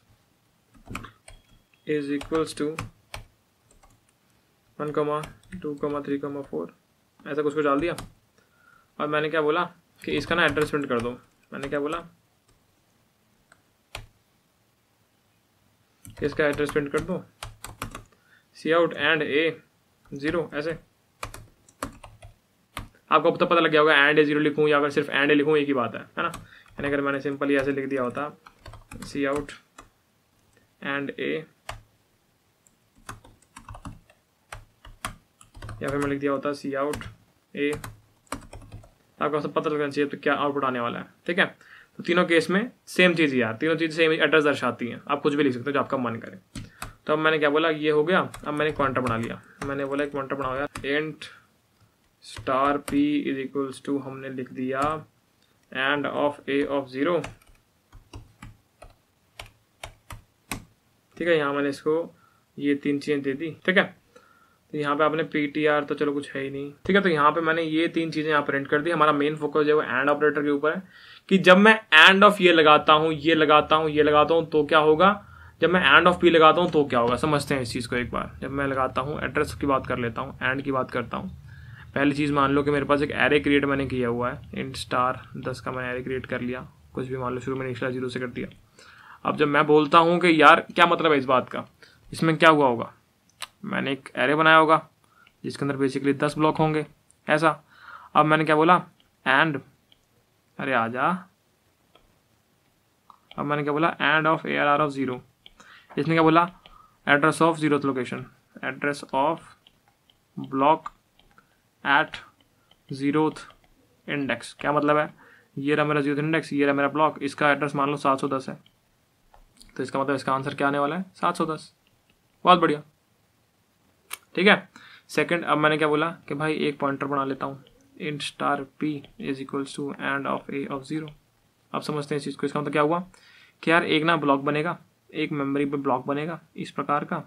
is equals to one comma two comma three comma four ऐसा कुछ कुछ डाल दिया और मैंने क्या बोला कि इसका ना एड्रेस प्रिंट कर दो मैंने क्या बोला इसका एड्रेस प्रिंट कर दो C out and A zero ऐसे आपको अब तो पता लग गया होगा एंड ए जीरो लिखूं या फिर सिर्फ एंड ए लिखूं एक ही बात है है ना यानी अगर मैंने सिंपली ऐसे लिख दिया होता सी आउट एंड ए या फिर मैं लिख दिया होता सी आउट ए तो आपको सब पता लगना चाहिए तो क्या आउटपुट आने वाला है ठीक है तो तीनों केस में सेम चीज़ ही यार तीनों चीज़ सेम एड्रेस दर्शाती हैं आप कुछ भी लिख सकते हो जो आपका मन करे तो अब मैंने क्या बोला ये हो गया अब मैंने क्वांटर बना लिया मैंने बोला क्वांटर बना गया int star P is equals to हमने लिख दिया and of A of zero ठीक है यहाँ मैंने इसको ये तीन चीज़ें दे दी ठीक है तो यहाँ पे आपने पी तो चलो कुछ है ही नहीं ठीक है तो यहाँ पे मैंने ये तीन चीजें यहाँ प्रिंट कर दी हमारा मेन फोकस जो है वो एंड ऑपरेटर के ऊपर है कि जब मैं एंड ऑफ ये लगाता हूँ ये लगाता हूँ ये लगाता हूँ तो क्या होगा जब मैं एंड ऑफ पी लगाता हूँ तो क्या होगा समझते हैं इस चीज़ को एक बार जब मैं लगाता हूँ एड्रेस की बात कर लेता हूँ एंड की बात करता हूँ पहली चीज़ मान लो कि मेरे पास एक एरे क्रिएट मैंने किया हुआ है इन स्टार दस का मैंने एरे क्रिएट कर लिया कुछ भी मान लो शुरू मैंने निचला जीरो से कर दिया अब जब मैं बोलता हूँ कि यार क्या मतलब है इस बात का इसमें क्या हुआ होगा मैंने एक एरे बनाया होगा जिसके अंदर बेसिकली दस ब्लॉक होंगे ऐसा अब मैंने क्या बोला एंड अरे आ जा अब मैंने क्या बोला and of A R R of zero इसने क्या बोला address of zero location address of block at zero index क्या मतलब है ये रहा मेरा जीरो इंडेक्स ये रहा मेरा ब्लॉक इसका एड्रेस मान लो सात सौ दस है तो इसका मतलब इसका आंसर क्या आने वाला है सात सौ दस बहुत बढ़िया ठीक है सेकंड अब मैंने क्या बोला कि भाई एक पॉइंटर बना लेता हूँ int star P is equals to and of A of zero अब समझते हैं इस चीज़ को इसका मतलब क्या हुआ कि यार एक ना ब्लॉक बनेगा एक मेमोरी पे ब्लॉक बनेगा इस प्रकार का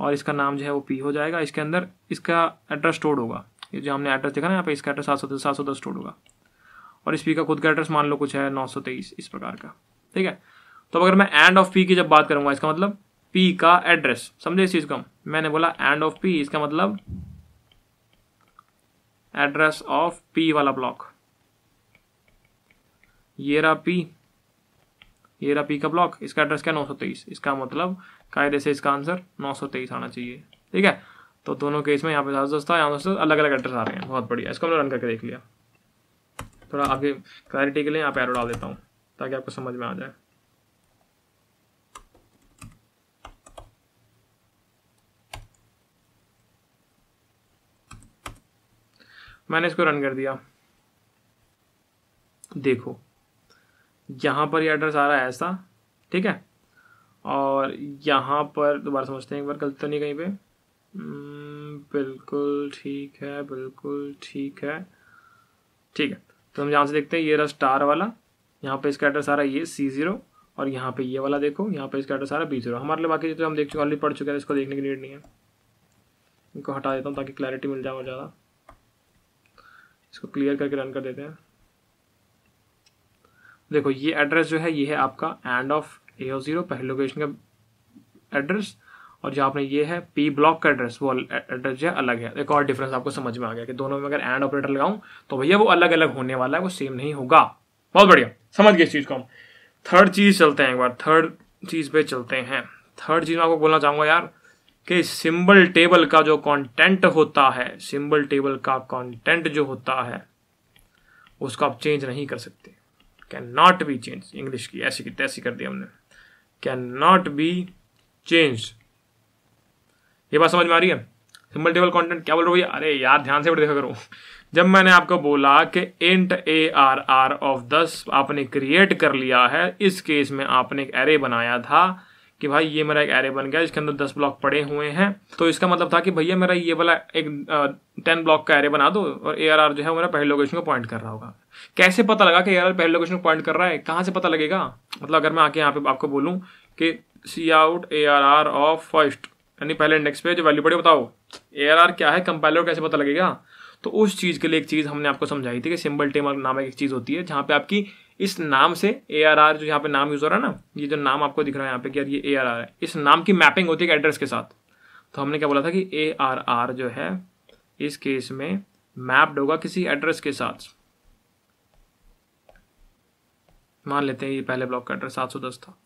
और इसका नाम जो है वो पी हो जाएगा इसके अंदर इसका एड्रेस स्टोर होगा ये जो हमने एड्रेस देखा ना यहाँ पे इसका एड्रेस सात सौ सात सौ दस स्टोर होगा और इस पी का खुद का एड्रेस मान लो कुछ है नौ सौ तेईस इस प्रकार का ठीक है तो अगर मैं एंड ऑफ पी की जब बात करूँगा इसका मतलब पी का एड्रेस समझे इस चीज को मैंने बोला एंड ऑफ पी इसका मतलब एड्रेस ऑफ पी वाला ब्लॉक ये रहा पी ये रहा पी का ब्लॉक इसका एड्रेस क्या नौ सौ तेईस इसका मतलब कायदे से इसका आंसर नौ सौ तेईस आना चाहिए ठीक है तो दोनों केस में यहाँ पे सस्ता यहाँ दोस्तों अलग अलग एड्रेस आ रहे हैं बहुत बढ़िया इसको हमने रन करके देख लिया थोड़ा आगे क्लैरिटी के लिए यहाँ पे एरो डाल देता हूँ ताकि आपको समझ में आ जाए मैंने इसको रन कर दिया देखो यहाँ पर ये एड्रेस आ रहा है ऐसा ठीक है और यहाँ पर दोबारा समझते हैं एक बार गलत तो नहीं कहीं पे hmm, बिल्कुल ठीक है बिल्कुल ठीक है ठीक है तो हम यहाँ से देखते हैं ये रहा स्टार वाला यहाँ पे इसका एड्रेस आ रहा है ये सी ज़ीरो और यहाँ पे ये वाला देखो यहाँ पे इसका एड्रेस आ रहा है बी ज़ीरो हमारे लिए बाकी जो तो हम देख चुके ऑलरेडी पढ़ चुके हैं इसको देखने की नीड नहीं है इनको हटा देता हूँ ताकि क्लैरिटी मिल जाए और ज़्यादा इसको क्लियर करके रन कर देते हैं देखो ये एड्रेस जो है ये है आपका and of A O zero पहले लोकेशन का एड्रेस और जो आपने ये है पी ब्लॉक का एड्रेस वो एड्रेस जो है अलग है एक और डिफरेंस आपको समझ में आ गया कि दोनों में अगर एंड ऑपरेटर लगाऊं तो भैया वो अलग अलग होने वाला है वो सेम नहीं होगा बहुत बढ़िया समझ गए इस चीज़ को हम थर्ड चीज़ चलते हैं एक बार थर्ड चीज़ पे चलते हैं थर्ड चीज़ में आपको बोलना चाहूंगा यार कि सिंबल टेबल का जो कंटेंट होता है सिंबल टेबल का कंटेंट जो होता है उसको आप चेंज नहीं कर सकते can not be change English की ऐसी की तैसी कर दी हमने कैन नॉट बी चेंज ये बात समझ में आ रही है सिंबल टेबल कंटेंट क्या बोल रहे हो भैया अरे यार ध्यान से देखा करो जब मैंने आपको बोला कि int A R R of दस आपने क्रिएट कर लिया है इस केस में आपने एक एरे बनाया था कि भाई ये मेरा एक एरे बन गया इसके अंदर दस ब्लॉक पड़े हुए हैं तो इसका मतलब था कि भैया मेरा ये वाला एक टेन ब्लॉक का एरे बना दो और ए जो है मेरा पहले लोकेशन को पॉइंट कर रहा होगा कैसे पता लगा कि ए पहले लोकेशन को पॉइंट कर रहा है कहाँ से पता लगेगा मतलब अगर मैं आके यहाँ पे आपको बोलूँ कि C out A R R of first यानी पहले इंडेक्स पे जो वैल्यू पड़े बताओ ए आर आर क्या है कंपाइलर कैसे पता लगेगा तो उस चीज़ के लिए एक चीज़ हमने आपको समझाई थी कि सिंबल टेबल नामक एक चीज़ होती है जहां पे आपकी इस नाम से ए जो यहाँ पे नाम यूज़ हो रहा है ना ये जो नाम आपको दिख रहा है यहाँ पे कि यार ये ए है इस नाम की मैपिंग होती है एड्रेस के साथ तो हमने क्या बोला था कि ए आर आर जो है इस केस में मैप्ड होगा किसी एड्रेस के साथ मान लेते हैं ये पहले ब्लॉक का एड्रेस सात सौ दस था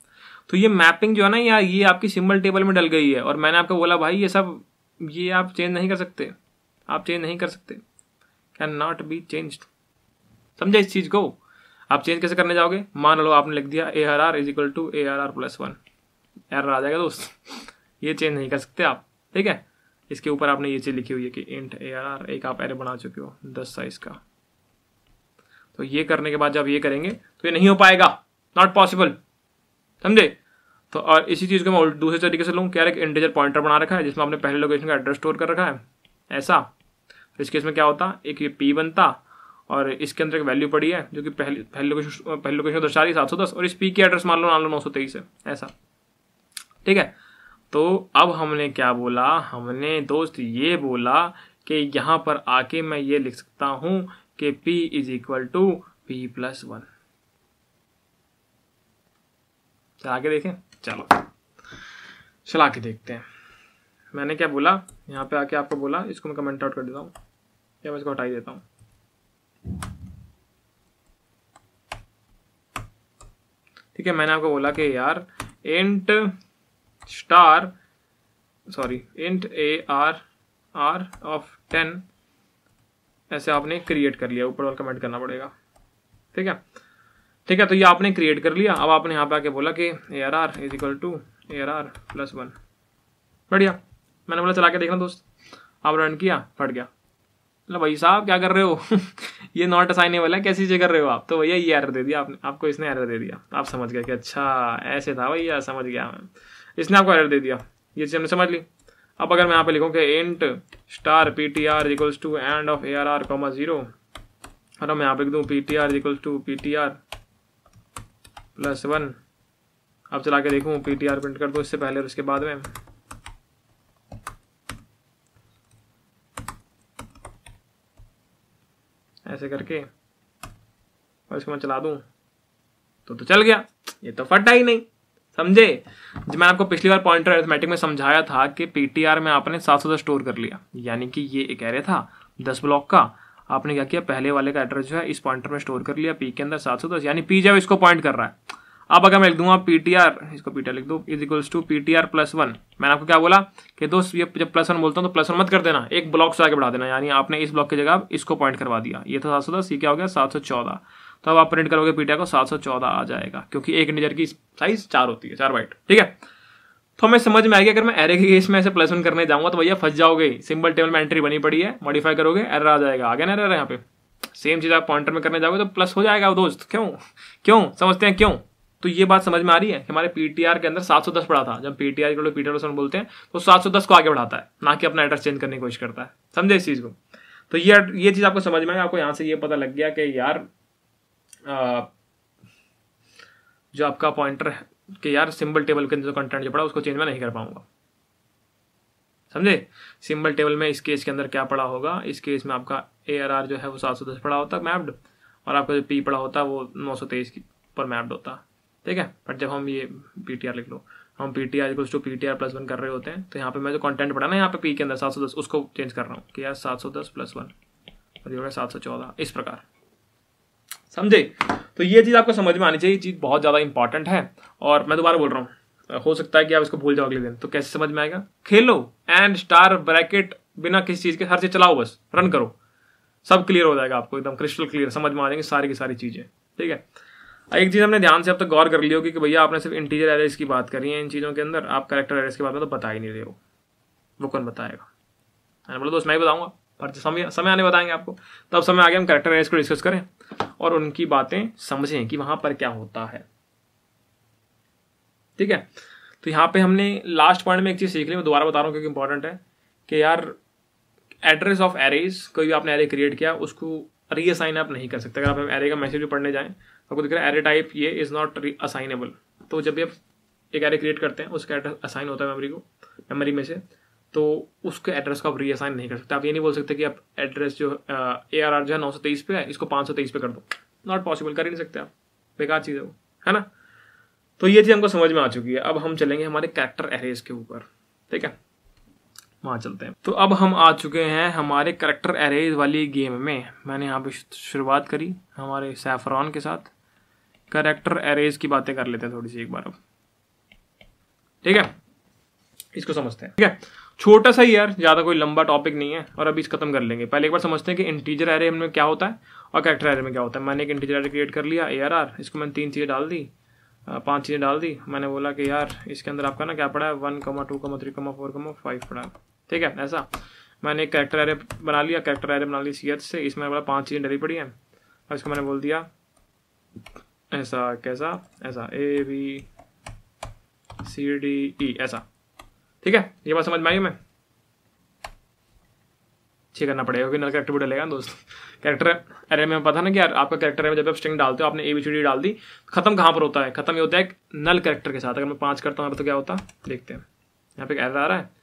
तो ये मैपिंग जो है ना यार ये आपकी सिंबल टेबल में डल गई है और मैंने आपको बोला भाई ये सब ये आप चेंज नहीं कर सकते आप चेंज नहीं कर सकते कैन नॉट बी चेंज समझे इस चीज़ को आप चेंज कैसे करने जाओगे मान लो आपने लिख दिया A R R is equal to A R R plus one एर आ जाएगा दोस्त ये चेंज नहीं कर सकते आप ठीक है इसके ऊपर आपने ये चीज़ लिखी हुई है कि इंट ए आर आर एक आप एरे बना चुके हो दस साइज का तो ये करने के बाद जब ये करेंगे तो ये नहीं हो पाएगा नॉट पॉसिबल समझे तो और इसी चीज़ को मैं दूसरे तरीके से लूँ क्या एक इंटीजर पॉइंटर बना रखा है जिसमें आपने पहले लोकेशन का एड्रेस स्टोर कर रखा है ऐसा तो इस केस में क्या होता एक ये पी बनता और इसके अंदर एक वैल्यू पड़ी है जो कि पहले पहले लोकेशन लोकेशन दर्शा रही सात सौ दस और इस पी की एड्रेस मान लो मान लो नौ सौ तेईस है ऐसा ठीक है तो अब हमने क्या बोला हमने दोस्त ये बोला कि यहाँ पर आके मैं ये लिख सकता हूँ कि P is equal to P plus one चला के देखें चलो चला के देखते हैं मैंने क्या बोला यहाँ पे आके आपको बोला इसको मैं कमेंट आउट कर देता हूँ या मैं इसको हटाई देता हूँ ठीक है मैंने आपको बोला कि यार int star sorry int A R R of ten ऐसे आपने क्रिएट कर लिया ऊपर वाला कमेंट करना पड़ेगा ठीक है ठीक है तो ये आपने क्रिएट कर लिया अब आपने यहाँ पे आके बोला कि A R R is equal to A R R plus one बढ़िया मैंने बोला चला के देखना दोस्त आप रन किया फट गया बोला भाई साहब क्या कर रहे हो ये नॉट असाइनेबल है कैसी चीज़ कर रहे हो आप तो भैया ये एरर दे दिया आपने आपको इसने एरर दे दिया तो आप समझ गए कि अच्छा ऐसे था भैया समझ गया मैं इसने आपको एरर दे दिया ये चीज़ हमने समझ ली अब अगर मैं यहाँ पे लिखूँ कि int star P T R equals to and of A R R comma zero और मैं यहाँ पे लिख दूँ P T R equals to P T R plus one अब चला के देखूँ पी टी आर प्रिंट कर दूँ इससे पहले और उसके बाद में ऐसे करके और इसको मैं चला दूँ तो तो चल गया ये तो फटा ही नहीं समझे जब मैं आपको पिछली बार पॉइंटर एथमेटिक में समझाया था कि पीटीआर में आपने सात सौ स्टोर कर लिया यानी कि ये एक रहे था दस ब्लॉक का आपने क्या किया पहले वाले का एड्रेस जो है इस पॉइंटर में स्टोर कर लिया पी के अंदर सात सौ दस यानी पी जब इसको पॉइंट कर रहा है अब अगर मैं लिख दूंगा पीटीआर इसको पीटीआर लिख दो is equals to PTR plus one मैंने आपको क्या बोला कि दोस्त ये जब प्लस वन बोलता हूँ तो प्लस वन मत कर देना एक ब्लॉक से आगे बढ़ा देना यानी आपने इस ब्लॉक की जगह इसको पॉइंट करवा दिया ये था सात सौ दस ये क्या हो गया सात सौ चौदह तो अब आप प्रिंट करोगे पीटीआर को सात सौ चौदह आ जाएगा क्योंकि एक इंटीजर की साइज चार होती है चार बाइट ठीक है तो हमें समझ में आएगी अगर मैं एरे के केस में ऐसे प्लस वन करने जाऊंगा तो भैया फंस जाओगे सिंपल टेबल में एंट्री बनी पड़ी है मॉडिफाई करोगे एरर आ जाएगा आगे ना एरर यहाँ पे सेम चीज़ आप पॉइंटर में करने जाओगे तो प्लस हो जाएगा दोस्त क्यों क्यों समझते हैं क्यों तो ये बात समझ में आ रही है कि हमारे पीटीआर के अंदर 710 पड़ा था जब पीटीआर के लोग पीटीआर बोलते हैं तो 710 को आगे बढ़ाता है ना कि अपना एड्रेस चेंज करने की कोशिश करता है समझे इस चीज़ को तो ये ये चीज़ आपको समझ में आई आपको यहां से ये पता लग गया कि यार आ, जो आपका पॉइंटर है कि यार सिंबल टेबल के अंदर जो कंटेंट जो पड़ा उसको चेंज मैं नहीं कर पाऊंगा समझे सिंबल टेबल में इस केस के अंदर क्या पड़ा होगा इस केस में आपका ए जो है वो सात सौ दस पड़ा होता मैप्ड और आपका जो पी पड़ा होता वो नौ सौ तेईस पर मैप्ड होता ठीक है बट जब हम ये पी टी आर लिख लो हम P T R to P T R plus one कर रहे होते हैं तो यहाँ पे मैं जो कंटेंट पढ़ा ना यहाँ पे पी के अंदर सात सौ दस उसको चेंज कर रहा हूँ कि यार सात सौ दस प्लस वन और ये हो गया सात सौ चौदह इस प्रकार समझे तो ये चीज़ आपको समझ में आनी चाहिए ये चीज़ बहुत ज़्यादा इंपॉर्टेंट है और मैं दोबारा बोल रहा हूँ हो सकता है कि आप इसको भूल जाओ अगले दिन तो कैसे समझ में आएगा खेलो एंड स्टार ब्रैकेट बिना किसी चीज़ के हर चीज़ चलाओ बस रन करो सब क्लियर हो जाएगा आपको एकदम क्रिस्टल क्लियर समझ में आ जाएंगे सारी की सारी चीज़ें ठीक है हाँ, एक चीज़ हमने ध्यान से अब तक गौर कर लिया होगी कि भैया आपने सिर्फ इंटीजर एरेज की बात करी है इन चीज़ों के अंदर आप करेक्टर एरेस के बारे में तो बता ही नहीं रहे हो वो कौन बताएगा मैंने बोला दोस्त मैं ही बताऊँगा पर समय समय आने बताएंगे आपको तो अब समय आगे हम करेक्टर एरेस को डिस्कस करें और उनकी बातें समझें कि वहाँ पर क्या होता है ठीक है तो यहाँ पे हमने लास्ट पॉइंट में एक चीज़ सीख ली मैं दोबारा बता रहा हूँ क्योंकि इंपॉर्टेंट है कि यार एड्रेस ऑफ एरेज कोई भी आपने एरे क्रिएट किया उसको रीअसाइन आप नहीं कर सकते अगर आप एरे का मैसेज भी पढ़ने जाएँ आपको दिख रहा है एरे टाइप ये इज़ नॉट असाइनेबल तो जब भी आप एक एरे क्रिएट करते हैं उसका एड्रेस असाइन होता है मेमोरी को मेमोरी में से तो उसके एड्रेस को आप रीअसाइन नहीं कर सकते आप ये नहीं बोल सकते कि आप एड्रेस जो ए आर आर जो है नौ सौ तेईस पे है इसको पाँच सौ तेईस पे कर दो नॉट पॉसिबल कर ही नहीं सकते आप बेकार चीज़ है वो है ना तो ये चीज़ हमको समझ में आ चुकी है अब हम चलेंगे हमारे कैरेक्टर एरेज के ऊपर ठीक है वहां चलते हैं तो अब हम आ चुके हैं हमारे करेक्टर एरेज वाली गेम में मैंने यहाँ पे शुरुआत करी हमारे सैफरान के साथ करेक्टर एरेज की बातें कर लेते हैं थोड़ी सी एक बार अब ठीक है इसको समझते हैं ठीक है छोटा सा ही यार ज़्यादा कोई लंबा टॉपिक नहीं है और अभी इस खत्म कर लेंगे पहले एक बार समझते हैं कि इंटीजर एरे में क्या होता है और करेक्टर एरे में क्या होता है मैंने एक इंटीजर एरे क्रिएट कर लिया ए आर आर इसको मैंने तीन चीज़ें डाल दी पांच चीज़ें डाल दी मैंने बोला कि यार इसके अंदर आपका ना क्या पड़ा है one comma two comma three comma four comma five पड़ा है ठीक है ऐसा मैंने एक कैरेक्टर एरे बना लिया कैरेक्टर एरे बना लिया सी से इसमें बोला पाँच चीज़ें डरी पड़ी हैं और इसको मैंने बोल दिया ऐसा कैसा ऐसा A B C D E ऐसा ठीक है ये बात समझ में आई मैं ठीक करना पड़ेगा क्योंकि नल कैरेक्टर भी डलेगा दोस्तों कैरेक्टर एरे में पता ना कि यार आपका कैरेक्टर में जब आप स्ट्रिंग डालते हो आपने ए बी सी डी डाल दी तो खत्म कहाँ पर होता है खत्म ये होता है नल कैरेक्टर के साथ अगर मैं पाँच करता हूँ तो क्या होता देखते हैं यहाँ पे एरर आ रहा है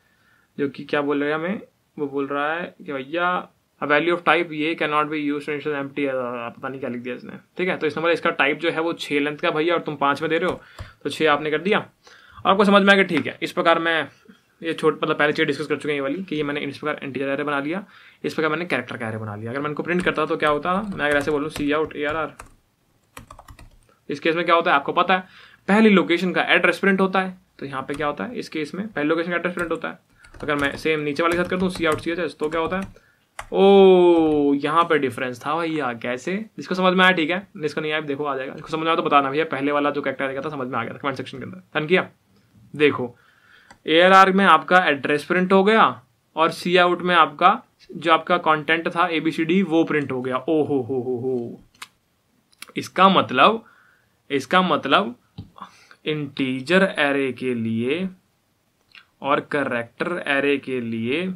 जो कि क्या बोल रहे हैं हमें वो बोल रहा है कि भैया अ वैल्यू ऑफ टाइप ये can not be use M T M पता नहीं क्या लिख दिया इसने ठीक है तो इस नंबर इसका टाइप जो है वो छः लेंथ का भैया और तुम पाँच में दे रहे हो तो छः आपने कर दिया आपको समझ में आ गया ठीक है इस प्रकार मैं ये छोट मतलब पहले चीज़ डिस्कस कर चुके हैं ये वाली कि ये मैंने इस प्रकार इंटीजर एरे बना लिया इस प्रकार मैंने कैरेक्टर का एरे बना लिया अगर मैं इनको प्रिंट करता तो क्या होता मैं अगर ऐसे बोलूँ C out A R R इस केस में क्या होता है आपको पता है पहली लोकेशन का एड्रेस प्रिंट होता है तो यहाँ पे क्या होता है इस केस में पहली लोकेशन का एड्रेस प्रिंट होता है अगर मैं सेम नीचे वाले साथ कर दूँ C out C H S तो क्या होता है ओ यहाँ पर डिफरेंस था भैया कैसे जिसको समझ में आया ठीक है जिसको नहीं आया देखो आ जाएगा इसको समझ में आया तो बताना भैया पहले वाला जो कैरेक्टर देखा था समझ में आ गया था कमेंट सेक्शन के अंदर धन किया देखो ए में आपका एड्रेस प्रिंट हो गया और सी आउट में आपका जो आपका कंटेंट था ए बी सी डी वो प्रिंट हो गया ओ हो हो हो हो इसका मतलब इसका मतलब इंटीजर एरे के लिए और करेक्टर एरे के लिए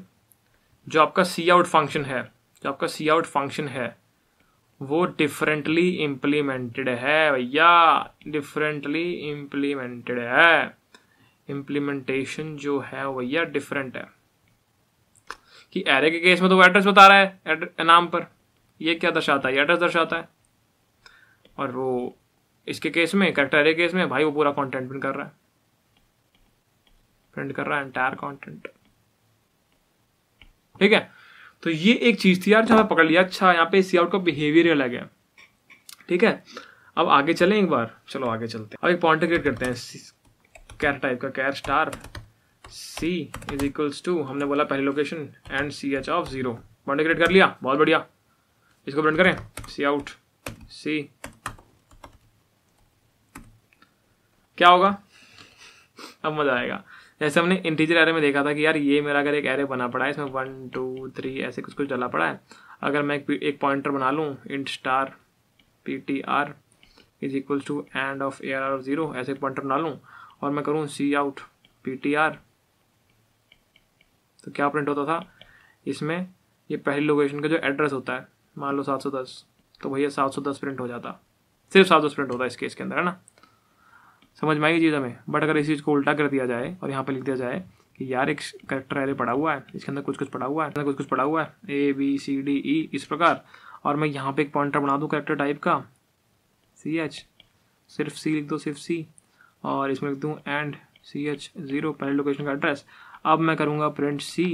जो आपका सी आउट फंक्शन है जो आपका सी आउट फंक्शन है वो डिफरेंटली इम्प्लीमेंटेड है भैया डिफरेंटली इम्प्लीमेंटेड है इम्प्लीमेंटेशन जो है भैया डिफरेंट है कि एरे के केस में तो वो एड्रेस बता रहा है नाम पर ये क्या दर्शाता है एड्रेस दर्शाता है और वो इसके केस में करेक्टर एरे केस में भाई वो पूरा कॉन्टेंट कर रहा है प्रिंट कर रहा है एंटायर कॉन्टेंट ठीक है तो ये एक चीज थी यार जो हमें पकड़ लिया अच्छा यहाँ पे सी आउट का बिहेवियर अलग है ठीक है अब आगे चलें एक बार चलो आगे चलते हैं अब एक पॉइंट क्रिएट करते हैं कैर टाइप का char star C is equals to हमने बोला पहली location and C H of zero point create कर लिया बहुत बढ़िया इसको प्रिंट करें सी आउट सी क्या होगा अब मजा आएगा जैसे हमने इंटीजर एरे में देखा था कि यार ये मेरा अगर एक एरे बना पड़ा है इसमें वन टू थ्री ऐसे कुछ कुछ डला पड़ा है अगर मैं एक, पॉइंटर बना लूँ int star P T R is equal to and of A R R zero ऐसे एक पॉइंटर बना लूँ और मैं करूँ C out P T R तो क्या प्रिंट होता था इसमें ये पहली लोकेशन का जो एड्रेस होता है मान लो सात सौ दस तो भैया सात सौ दस प्रिंट हो जाता सिर्फ सात सौ दस प्रिंट होता है इस केस के अंदर है ना समझ में आई चीज़ हमें बट अगर इस चीज़ को उल्टा कर दिया जाए और यहाँ पर लिख दिया जाए कि यार एक करेक्टर एरे पड़ा हुआ है इसके अंदर कुछ कुछ पड़ा हुआ है कुछ कुछ पड़ा हुआ है ए बी सी डी ई इस प्रकार और मैं यहाँ पे एक पॉइंटर बना दूँ करेक्टर टाइप का सी एच सिर्फ सी लिख दो सिर्फ सी और इसमें लिख दूँ एंड सी एच ज़ीरो पहले लोकेशन का एड्रेस अब मैं करूँगा प्रिंट सी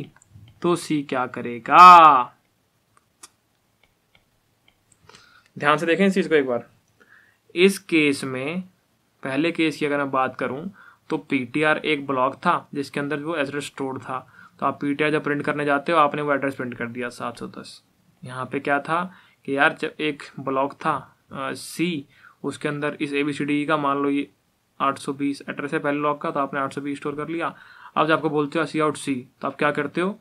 तो सी क्या करेगा ध्यान से देखें इस चीज़ को एक बार इस केस में पहले केस की अगर मैं बात करूँ तो पी एक ब्लॉक था जिसके अंदर वो एड्रेस स्टोर था तो आप पी जब प्रिंट करने जाते हो आपने वो एड्रेस प्रिंट कर दिया सात सौ दस यहाँ पर क्या था कि यार जब एक ब्लॉक था सी उसके अंदर इस ए बी सी डी का मान लो ये आठ सौ बीस एड्रेस है पहले ब्लॉक का तो आपने आठ सौ बीस स्टोर कर लिया अब जब आपको बोलते हो सी आउट सी तो आप क्या करते हो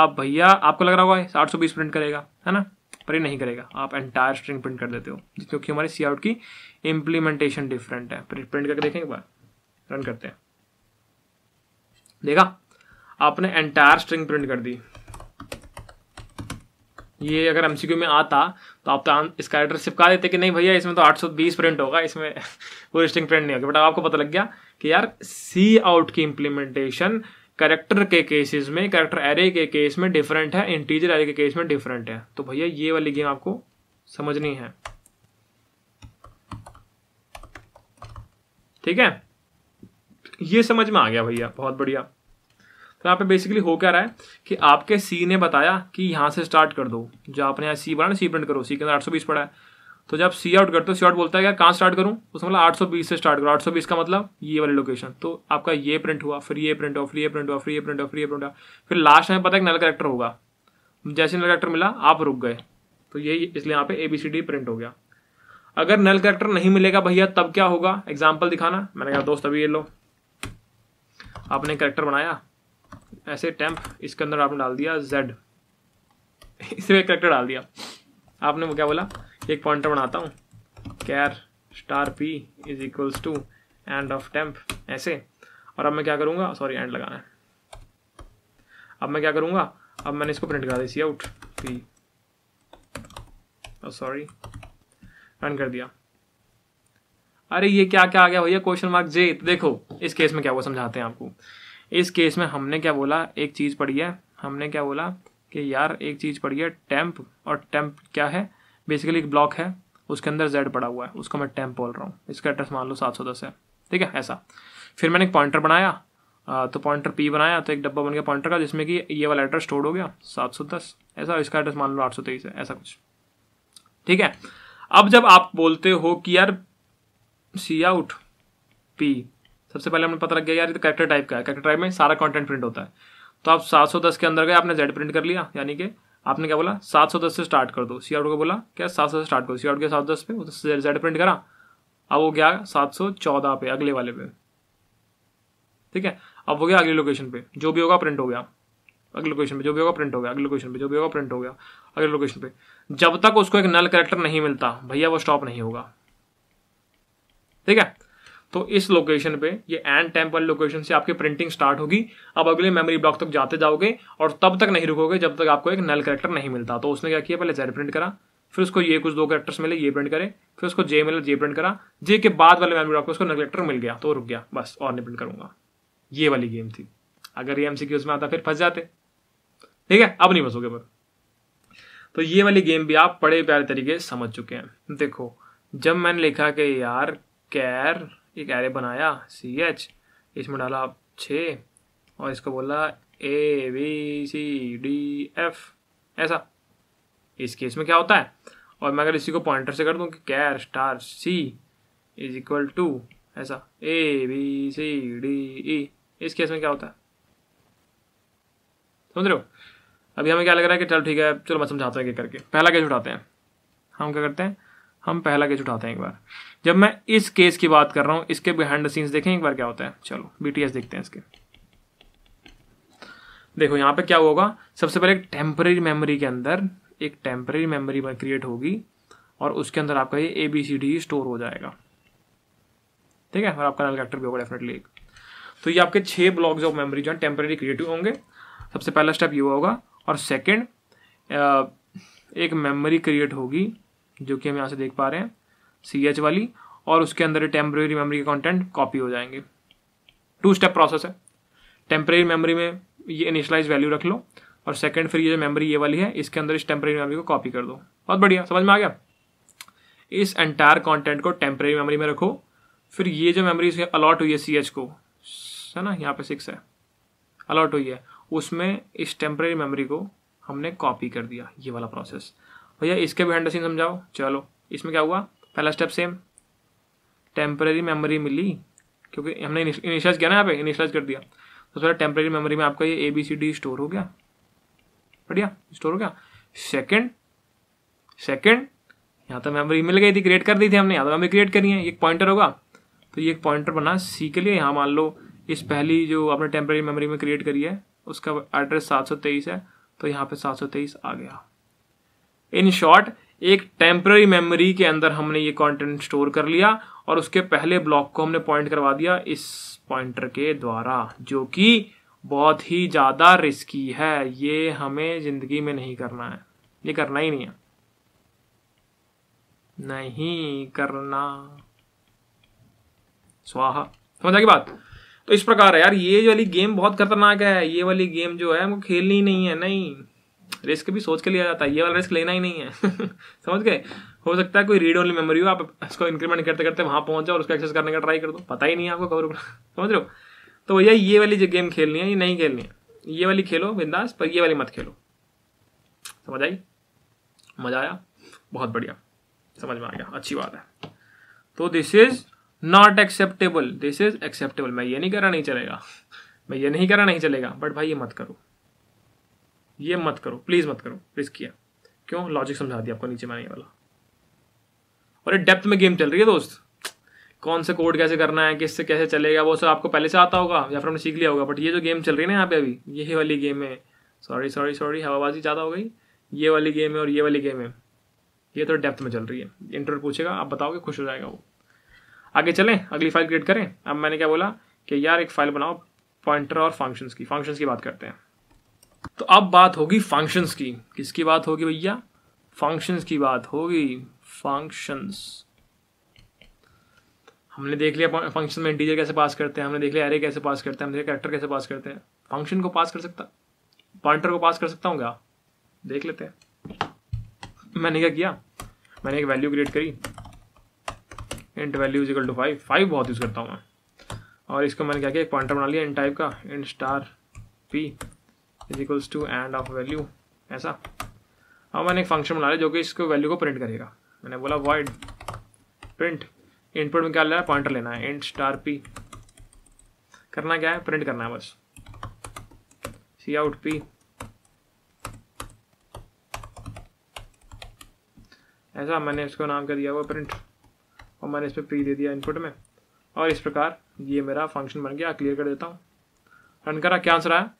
आप भैया आपको लग रहा होगा आठ सौ बीस प्रिंट करेगा है ना पर ये नहीं करेगा आप एंटायर स्ट्रिंग प्रिंट कर देते हो क्योंकि हमारे सी आउट की इम्प्लीमेंटेशन डिफरेंट है प्रिंट करके देखें एक बार रन करते हैं देखा आपने एंटायर स्ट्रिंग प्रिंट कर दी ये अगर एम में आता तो आप तो इसका एड्रेस चिपका देते कि नहीं भैया इसमें तो 820 प्रिंट होगा इसमें पूरी स्ट्रिंग प्रिंट नहीं होगी बट आपको पता लग गया कि यार सी आउट की इम्प्लीमेंटेशन करेक्टर के केसेस में करेक्टर एरे के केस में डिफरेंट है इंटीजर एरे के केस में डिफरेंट है तो भैया ये वाली गेम आपको समझनी है ठीक है ये समझ में आ गया भैया बहुत बढ़िया तो यहाँ पे बेसिकली हो क्या रहा है कि आपके सी ने बताया कि यहां से स्टार्ट कर दो जो आपने यहाँ सी बना सी प्रिंट करो सी के अंदर आठ सौ बीस पड़ा है तो जब सी आउट करते हो सी आउट बोलता है क्या कहाँ स्टार्ट करूँ उसने बोला 820 से स्टार्ट करो 820 का मतलब ये वाली लोकेशन तो आपका ये प्रिंट हुआ फिर ये प्रिंट हुआ फिर ये प्रिंट हुआ फिर ये प्रिंट हुआ फिर ये प्रिंट हुआ फिर लास्ट में पता है नल करेक्टर होगा जैसे नल करेक्टर मिला आप रुक गए तो यही इसलिए यहाँ पे A B C D print हो गया अगर नल करेक्टर नहीं मिलेगा भैया तब क्या होगा एग्जाम्पल दिखाना मैंने कहा दोस्त अभी ये लो आपने करेक्टर बनाया ऐसे टेम्प इसके अंदर आपने डाल दिया जेड इसमें करेक्टर डाल दिया आपने वो क्या बोला एक पॉइंटर बनाता हूँ char star P is equals to and of temp ऐसे और अब मैं क्या करूँगा सॉरी एंड लगाना है अब मैं क्या करूँगा अब मैंने इसको प्रिंट करा दी C out P sorry run कर दिया अरे ये क्या क्या आ गया भैया क्वेश्चन मार्क जे तो देखो इस केस में क्या हुआ समझाते हैं आपको इस केस में हमने क्या बोला एक चीज़ पढ़ी है हमने क्या बोला कि यार एक चीज़ पढ़ी है टेम्प और टेम्प क्या है बेसिकली एक ब्लॉक है उसके अंदर जेड पड़ा हुआ है उसको मैं टेम्प बोल रहा हूँ इसका एड्रेस मान लो सात सौ दस है ठीक है ऐसा फिर मैंने एक पॉइंटर बनाया तो पॉइंटर पी बनाया तो एक डब्बा बन गया पॉइंटर का जिसमें कि ये वाला एड्रेस स्टोर हो गया सात सौ दस ऐसा इसका एड्रेस मान लो आठ सौ तेईस है ऐसा कुछ ठीक है अब जब आप बोलते हो कि यार सी आउट पी सबसे पहले हमने पता लग गया यार ये तो कैरेक्टर टाइप का है कैरेक्टर टाइप में सारा कंटेंट प्रिंट होता है तो आप 710 के अंदर गए आपने जेड प्रिंट कर लिया यानी कि आपने क्या बोला सात सौ दस से स्टार्ट कर दो सी आउट को बोला क्या सात सौ से स्टार्ट करो सी आउट गया सात दस पे उससे तो जेड प्रिंट करा अब वो गया सात सौ चौदह पे अगले वाले पे ठीक है अब वो गया अगली लोकेशन पे जो भी होगा प्रिंट हो गया अगली लोकेशन पे जो भी होगा प्रिंट हो गया अगली लोकेशन पे जो भी होगा प्रिंट हो गया अगली लोकेशन पे जब तक उसको एक नल करेक्टर नहीं मिलता भैया वो स्टॉप नहीं होगा ठीक है तो इस लोकेशन पे ये एंड टैम्प वाली लोकेशन से आपकी प्रिंटिंग स्टार्ट होगी अब अगले मेमोरी ब्लॉक तक जाते जाओगे और तब तक नहीं रुकोगे जब तक आपको एक नल करेक्टर नहीं मिलता तो उसने क्या किया पहले जेड प्रिंट करा फिर उसको ये कुछ दो करेक्टर्स मिले ये प्रिंट करे फिर उसको जे मिला जे प्रिंट करा जे के बाद वाले मेमोरी ब्लॉक उसको नल करेक्टर मिल गया तो रुक गया बस और नहीं प्रिंट करूंगा ये वाली गेम थी अगर ये एमसी में आता फिर फंस जाते ठीक है अब नहीं फंसोगे पर तो ये वाली गेम भी आप बड़े प्यारे तरीके से समझ चुके हैं देखो जब मैंने लिखा कि यार कैर एक एरे बनाया सी एच इसमें डाला आप छः और इसको बोला A B C D F ऐसा इस केस में क्या होता है और मैं अगर इसी को पॉइंटर से कर दूँ कि char star C is equal to ऐसा A B C D E इस केस में क्या होता है समझ रहे हो अभी हमें क्या लग रहा है कि चल ठीक है चलो मैं समझाता हूँ एक करके पहला केस उठाते हैं हम क्या करते हैं हम पहला केस उठाते हैं एक बार जब मैं इस केस की बात कर रहा हूँ इसके बिहाइंड द सीन्स देखें एक बार क्या होता है चलो बीटीएस देखते हैं इसके देखो यहाँ पे क्या होगा सबसे पहले एक टेम्परेरी मेमोरी के अंदर एक टेम्पररी मेमोरी क्रिएट होगी और उसके अंदर आपका ये A B C D store हो जाएगा ठीक है और आपका नल कैरेक्टर भी होगा डेफिनेटली एक तो ये आपके छः ब्लॉक्स ऑफ मेमोरी जो है टेम्परेरी क्रिएटिव होंगे सबसे पहला स्टेप ये होगा और सेकेंड एक मेमोरी क्रिएट होगी जो कि हम यहाँ से देख पा रहे हैं सी एच वाली और उसके अंदर टेम्प्रेरी मेमोरी के कंटेंट कॉपी हो जाएंगे टू स्टेप प्रोसेस है टेम्प्रेरी मेमोरी में ये इनिशलाइज वैल्यू रख लो और सेकंड फिर ये जो मेमोरी ये वाली है इसके अंदर इस टेम्प्रेरी मेमोरी को कॉपी कर दो बहुत बढ़िया समझ में आ गया इस एंटायर कॉन्टेंट को टेम्प्रेरी मेमोरी में रखो फिर ये जो मेमोरी अलॉट हुई है सी एच को है ना यहाँ पे सिक्स है अलॉट हुई है उसमें इस टेम्प्रेरी मेमोरी को हमने कॉपी कर दिया ये वाला प्रोसेस भैया इसके भी हंड्रेड सीन समझाओ चलो इसमें क्या हुआ पहला स्टेप सेम टेम्प्रेरी मेमोरी मिली क्योंकि हमने इनिशलाइज किया ना यहाँ पे इनिशलाइज कर दिया तो सर टेम्प्रेरी मेमोरी में आपका ये A B C D store हो गया बढ़िया स्टोर हो गया सेकेंड सेकेंड यहाँ तो मेमोरी मिल गई थी क्रिएट कर दी थी हमने यहाँ तो मेमोरी क्रिएट करी है एक पॉइंटर होगा तो ये एक पॉइंटर बना सी के लिए यहाँ मान लो इस पहली जो आपने टेम्प्रेरी मेमोरी में क्रिएट करी है उसका एड्रेस सात सौ तेईस है तो यहाँ पर सात सौ तेईस आ गया इन शॉर्ट एक टेम्प्ररी मेमोरी के अंदर हमने ये कंटेंट स्टोर कर लिया और उसके पहले ब्लॉक को हमने पॉइंट करवा दिया इस पॉइंटर के द्वारा जो कि बहुत ही ज़्यादा रिस्की है ये हमें ज़िंदगी में नहीं करना है ये करना ही नहीं है नहीं करना स्वाहा समझा की बात तो इस प्रकार है यार ये वाली गेम बहुत खतरनाक है ये वाली गेम जो है हमको खेलनी नहीं है नहीं रिस्क भी सोच के लिया जाता है ये वाला रिस्क लेना ही नहीं है समझ गए हो सकता है कोई रीड ओनली मेमोरी हो आप इसको इंक्रीमेंट करते करते वहां पहुंच जाओ और उसको एक्सेस करने का ट्राई कर दो पता ही नहीं है आपको खबर समझ रहे हो तो भैया ये वाली जो गेम खेलनी है ये नहीं खेलनी है ये वाली खेलो बिंदास पर ये वाली मत खेलो समझ आई मज़ा आया बहुत बढ़िया समझ में आ गया अच्छी बात है तो this is not acceptable this is acceptable मैं ये नहीं करा नहीं चलेगा मैं ये नहीं करा नहीं चलेगा बट भाई ये मत करो ये मत करो प्लीज़ मत करो रिस्क किया क्यों लॉजिक समझा दिया आपको नीचे मैंने वाला और ये डेप्थ में गेम चल रही है दोस्त कौन से कोड कैसे करना है किससे कैसे चलेगा वो सब आपको पहले से आता होगा या फिर हमने सीख लिया होगा बट ये जो गेम चल रही है ना यहाँ पे अभी यही वाली गेम है सॉरी सॉरी सॉरी हवाबाजी ज़्यादा हो गई ये वाली गेम है और ये वाली गेम है ये तो डेप्थ में चल रही है इंटरव्यू पूछेगा आप बताओगे खुश हो जाएगा वो आगे चलें अगली फाइल क्रिएट करें अब मैंने क्या बोला कि यार एक फाइल बनाओ पॉइंटर और फंक्शंस की फंक्शंस की बात करते हैं तो अब बात होगी फंक्शंस की किसकी बात होगी भैया फंक्शंस की बात होगी फंक्शंस हमने देख लिया फंक्शन में इंटीजर कैसे पास करते हैं हमने देख लिया एरे कैसे पास करते हैं हमने कैरेक्टर कैसे पास करते हैं फंक्शन को पास कर सकता पॉइंटर को पास कर सकता हूँ क्या देख लेते हैं मैंने क्या किया मैंने एक वैल्यू क्रिएट करी int value is equal to five five बहुत यूज़ करता हूँ मैं और इसको मैंने क्या किया एक पॉइंटर बना लिया इन टाइप का int star P is equals to and of value ऐसा अब मैंने एक फंक्शन बना लिया जो कि इसको वैल्यू को प्रिंट करेगा मैंने बोला वर्ड प्रिंट इनपुट में क्या लेना है पॉइंटर लेना है इंट स्टार पी करना क्या है प्रिंट करना है बस सी आउट पी ऐसा मैंने इसको नाम का दिया हुआ प्रिंट और मैंने इस पर पी दे दिया इनपुट में और इस प्रकार ये मेरा फंक्शन बन गया क्लियर कर देता हूँ रन करा क्या आंसर आया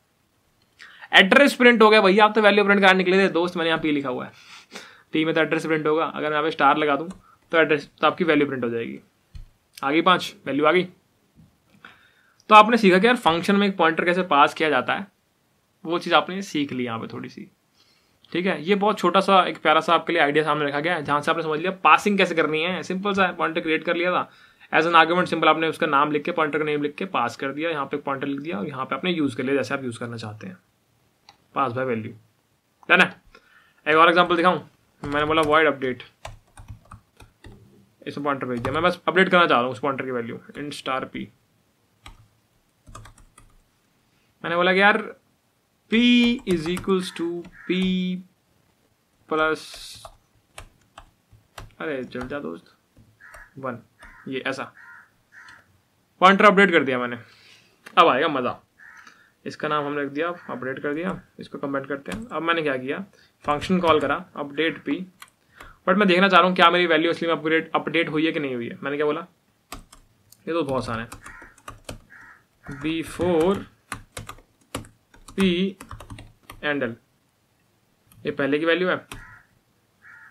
एड्रेस प्रिंट हो गया भैया आप तो वैल्यू प्रिंट कराने निकले थे दोस्त मैंने यहाँ पे लिखा हुआ है टी में तो एड्रेस प्रिंट होगा अगर मैं यहाँ पे स्टार लगा दूँ तो एड्रेस तो आपकी वैल्यू प्रिंट हो जाएगी आ गई पाँच वैल्यू आ गई तो आपने सीखा कि यार फंक्शन में एक पॉइंटर कैसे पास किया जाता है वो चीज़ आपने सीख ली यहाँ पे थोड़ी सी ठीक है ये बहुत छोटा सा एक प्यारा सा आपके लिए आइडिया सामने रखा गया है जहाँ से आपने समझ लिया पासिंग कैसे करनी है सिंपल सा पॉइंटर क्रिएट कर लिया था एज एन आर्ग्यूमेंट सिंपल आपने उसका नाम लिख के पॉइंटर का नेम लिख के पास कर दिया यहाँ पे पॉइंटर लिख दिया और यहाँ पे आपने यूज़ कर लिया जैसे आप यूज़ करना चाहते हैं पास बाय वैल्यू डन है एक और एग्जांपल दिखाऊं मैंने बोला वॉइड अपडेट इस पॉइंटर भेज दिया मैं बस अपडेट करना चाह रहा हूँ उस पॉइंटर की वैल्यू इन स्टार पी मैंने बोला कि यार P is equals to P plus अरे चल जा दोस्त वन ये ऐसा पॉइंटर अपडेट कर दिया मैंने अब आएगा मज़ा इसका नाम हम रख दिया अपडेट कर दिया इसको कमेंट करते हैं अब मैंने क्या किया फंक्शन कॉल करा अपडेट पी बट मैं देखना चाह रहा हूँ क्या मेरी वैल्यू इसलिए अपग्रेड अपडेट हुई है कि नहीं हुई है मैंने क्या बोला ये तो बहुत सारे हैं बी फोर पी एंडल ये पहले की वैल्यू है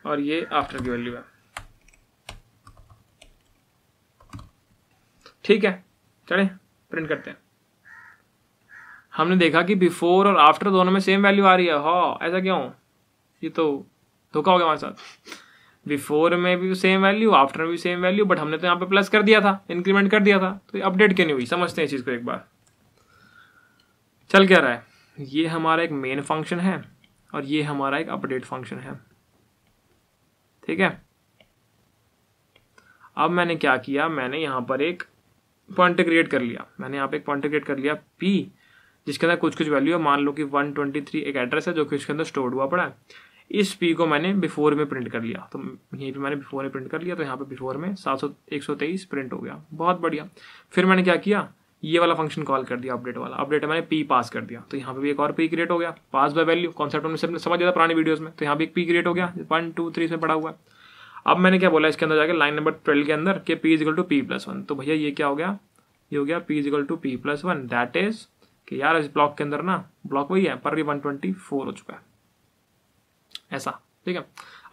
और ये आफ्टर की वैल्यू है ठीक है चले प्रिंट करते हैं हमने देखा कि बिफोर और आफ्टर दोनों में सेम वैल्यू आ रही है हा ऐसा क्यों ये तो धोखा हो गया हमारे साथ बिफोर में भी सेम वैल्यू आफ्टर में भी सेम वैल्यू बट हमने तो यहाँ पे प्लस कर दिया था इंक्रीमेंट कर दिया था तो अपडेट क्यों नहीं हुई समझते हैं चीज़ को एक बार चल क्या रहा है ये हमारा एक मेन फंक्शन है और ये हमारा एक अपडेट फंक्शन है ठीक है अब मैंने क्या किया मैंने यहाँ पर एक पॉइंट क्रिएट कर लिया मैंने यहाँ पर एक पॉइंट क्रिएट कर लिया पी जिसके अंदर कुछ कुछ वैल्यू है मान लो कि 123 एक एड्रेस है जो कि उसके अंदर स्टोर हुआ पड़ा है इस पी को मैंने बिफोर में प्रिंट कर लिया तो यहीं पे मैंने बिफोर में प्रिंट कर लिया तो यहाँ पे बिफोर में सात सौ एक सौ तेईस प्रिंट हो गया बहुत बढ़िया फिर मैंने क्या किया ये वाला फंक्शन कॉल कर दिया अपडेट वाला अपडेट मैंने पी पास कर दिया तो यहाँ पे भी एक और पी क्रिएट हो गया पास बाय वैल्यू कॉन्सेप्ट सबने समझ जाता पुरानी वीडियोज में तो यहाँ पे एक पी क्रिएट हो गया वन टू थ्री में पड़ा हुआ अब मैंने क्या बोला इसके अंदर जाकर लाइन नंबर ट्वेल्व के अंदर के P is equal to P plus one तो भैया ये क्या हो गया ये हो गया P is equal to P plus one that is कि यार इस ब्लॉक के अंदर ना ब्लॉक वही है पर भी वन ट्वेंटी फोर हो चुका है ऐसा ठीक है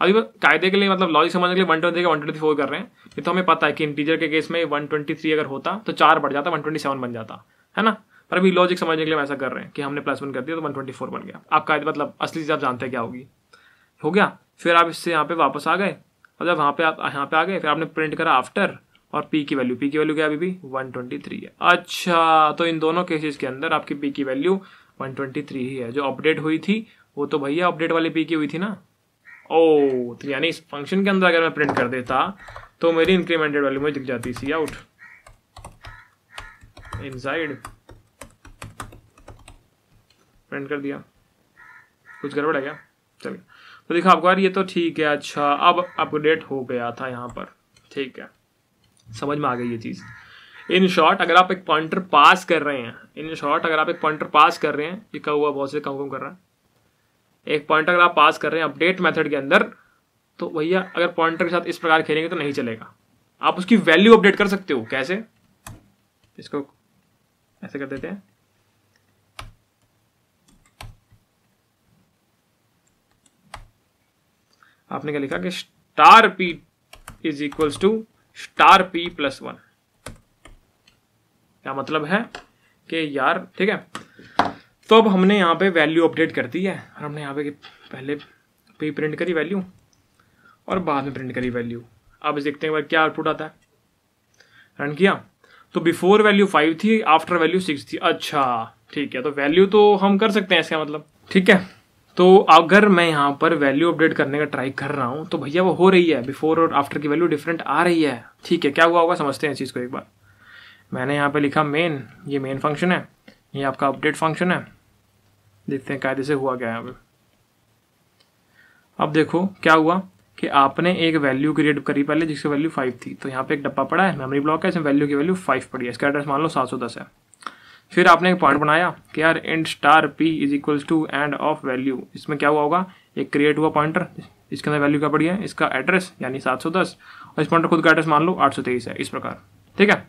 अभी कायदे के लिए मतलब लॉजिक समझने के लिए one twenty one twenty four कर रहे हैं ये तो हमें पता है कि इंटीजर के केस में वन ट्वेंटी थ्री अगर होता तो चार बढ़ जाता वन ट्वेंटी सेवन बन जाता है ना पर अभी लॉजिक समझने के लिए हम ऐसा कर रहे हैं कि हमने प्लस वन कर दिया तो वन ट्वेंटी फोर बन गया आप कायदे मतलब असली चीज़ आप जानते हैं क्या होगी हो गया फिर आप इससे यहाँ पे वापस आ गए और जब वहाँ पे आप यहाँ पे आ गए फिर आपने प्रिंट करा आफ्टर और पी की वैल्यू पी की वैल्यू क्या अभी भी 123 है अच्छा तो इन दोनों केसेस के अंदर आपकी पी की वैल्यू 123 ही है जो अपडेट हुई थी वो तो भैया अपडेट वाली पी की हुई थी ना ओ oh, तो यानी इस फंक्शन के अंदर अगर मैं प्रिंट कर देता तो मेरी इंक्रीमेंटेड वैल्यू मुझे दिख जाती सी आउट साइड प्रिंट कर दिया कुछ गड़बड़ है क्या चलिए तो देखा आपको यार ये तो ठीक है अच्छा अब अपडेट हो गया था यहाँ पर ठीक है समझ में आ गई ये चीज़ इन शॉर्ट अगर आप एक पॉइंटर पास कर रहे हैं इन शॉर्ट अगर आप एक पॉइंटर पास कर रहे हैं ये क्या हुआ बहुत से कम कम कर रहा है एक पॉइंटर अगर आप पास कर रहे हैं अपडेट मेथड के अंदर तो भैया अगर पॉइंटर के साथ इस प्रकार खेलेंगे तो नहीं चलेगा आप उसकी वैल्यू अपडेट कर सकते हो कैसे इसको ऐसे कर देते हैं आपने क्या लिखा कि star P is equals to star P plus one क्या मतलब है कि यार ठीक है तो अब हमने यहाँ पे वैल्यू अपडेट कर दी है और हमने यहाँ पे पहले पे प्रिंट करी वैल्यू और बाद में प्रिंट करी वैल्यू अब देखते हैं क्या आउटपुट आता है रन किया तो बिफोर वैल्यू फाइव थी आफ्टर वैल्यू सिक्स थी अच्छा ठीक है तो वैल्यू तो हम कर सकते हैं इसका मतलब ठीक है तो अगर मैं यहाँ पर वैल्यू अपडेट करने का ट्राई कर रहा हूँ तो भैया वो हो रही है बिफोर और आफ्टर की वैल्यू डिफरेंट आ रही है ठीक है क्या हुआ होगा समझते हैं इस चीज़ को एक बार मैंने यहाँ पर लिखा मेन ये मेन फंक्शन है ये आपका अपडेट फंक्शन है देखते हैं कायदे से हुआ क्या है अब अब देखो क्या हुआ कि आपने एक वैल्यू क्रिएट करी पहले जिसकी वैल्यू फाइव थी तो यहाँ पे एक डब्बा पड़ा है मेमोरी ब्लॉक है इसमें वैल्यू की वैल्यू फाइव पड़ी है इसका एड्रेस मान लो सात सौ दस है फिर आपने एक पॉइंट बनाया कि यार and star P is equals to and of value इसमें क्या हुआ होगा एक क्रिएट हुआ पॉइंटर इसके अंदर वैल्यू क्या पड़ी है इसका एड्रेस यानी 710 और इस पॉइंटर खुद का एड्रेस मान लो 823 है इस प्रकार ठीक है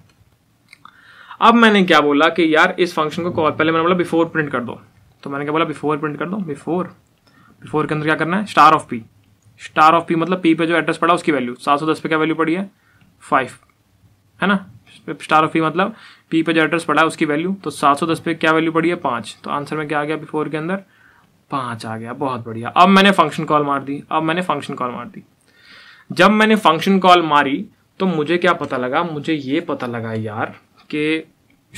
अब मैंने क्या बोला कि यार इस फंक्शन को कॉल पहले मैंने बोला बिफोर प्रिंट कर दो तो मैंने क्या बोला बिफोर प्रिंट कर दो बिफोर बिफोर के अंदर क्या करना है star of P star of P मतलब पी पे जो एड्रेस पड़ा उसकी वैल्यू सात पे क्या वैल्यू पड़ी है फाइव है ना स्टार ऑफ पी मतलब पी पे जो एड्रेस पड़ा है उसकी वैल्यू तो सात सौ दस पे क्या वैल्यू पड़ी है पाँच तो आंसर में क्या आ गया बिफोर के अंदर पाँच आ गया बहुत बढ़िया अब मैंने फंक्शन कॉल मार दी अब मैंने फंक्शन कॉल मार दी जब मैंने फंक्शन कॉल मारी तो मुझे क्या पता लगा मुझे ये पता लगा यार कि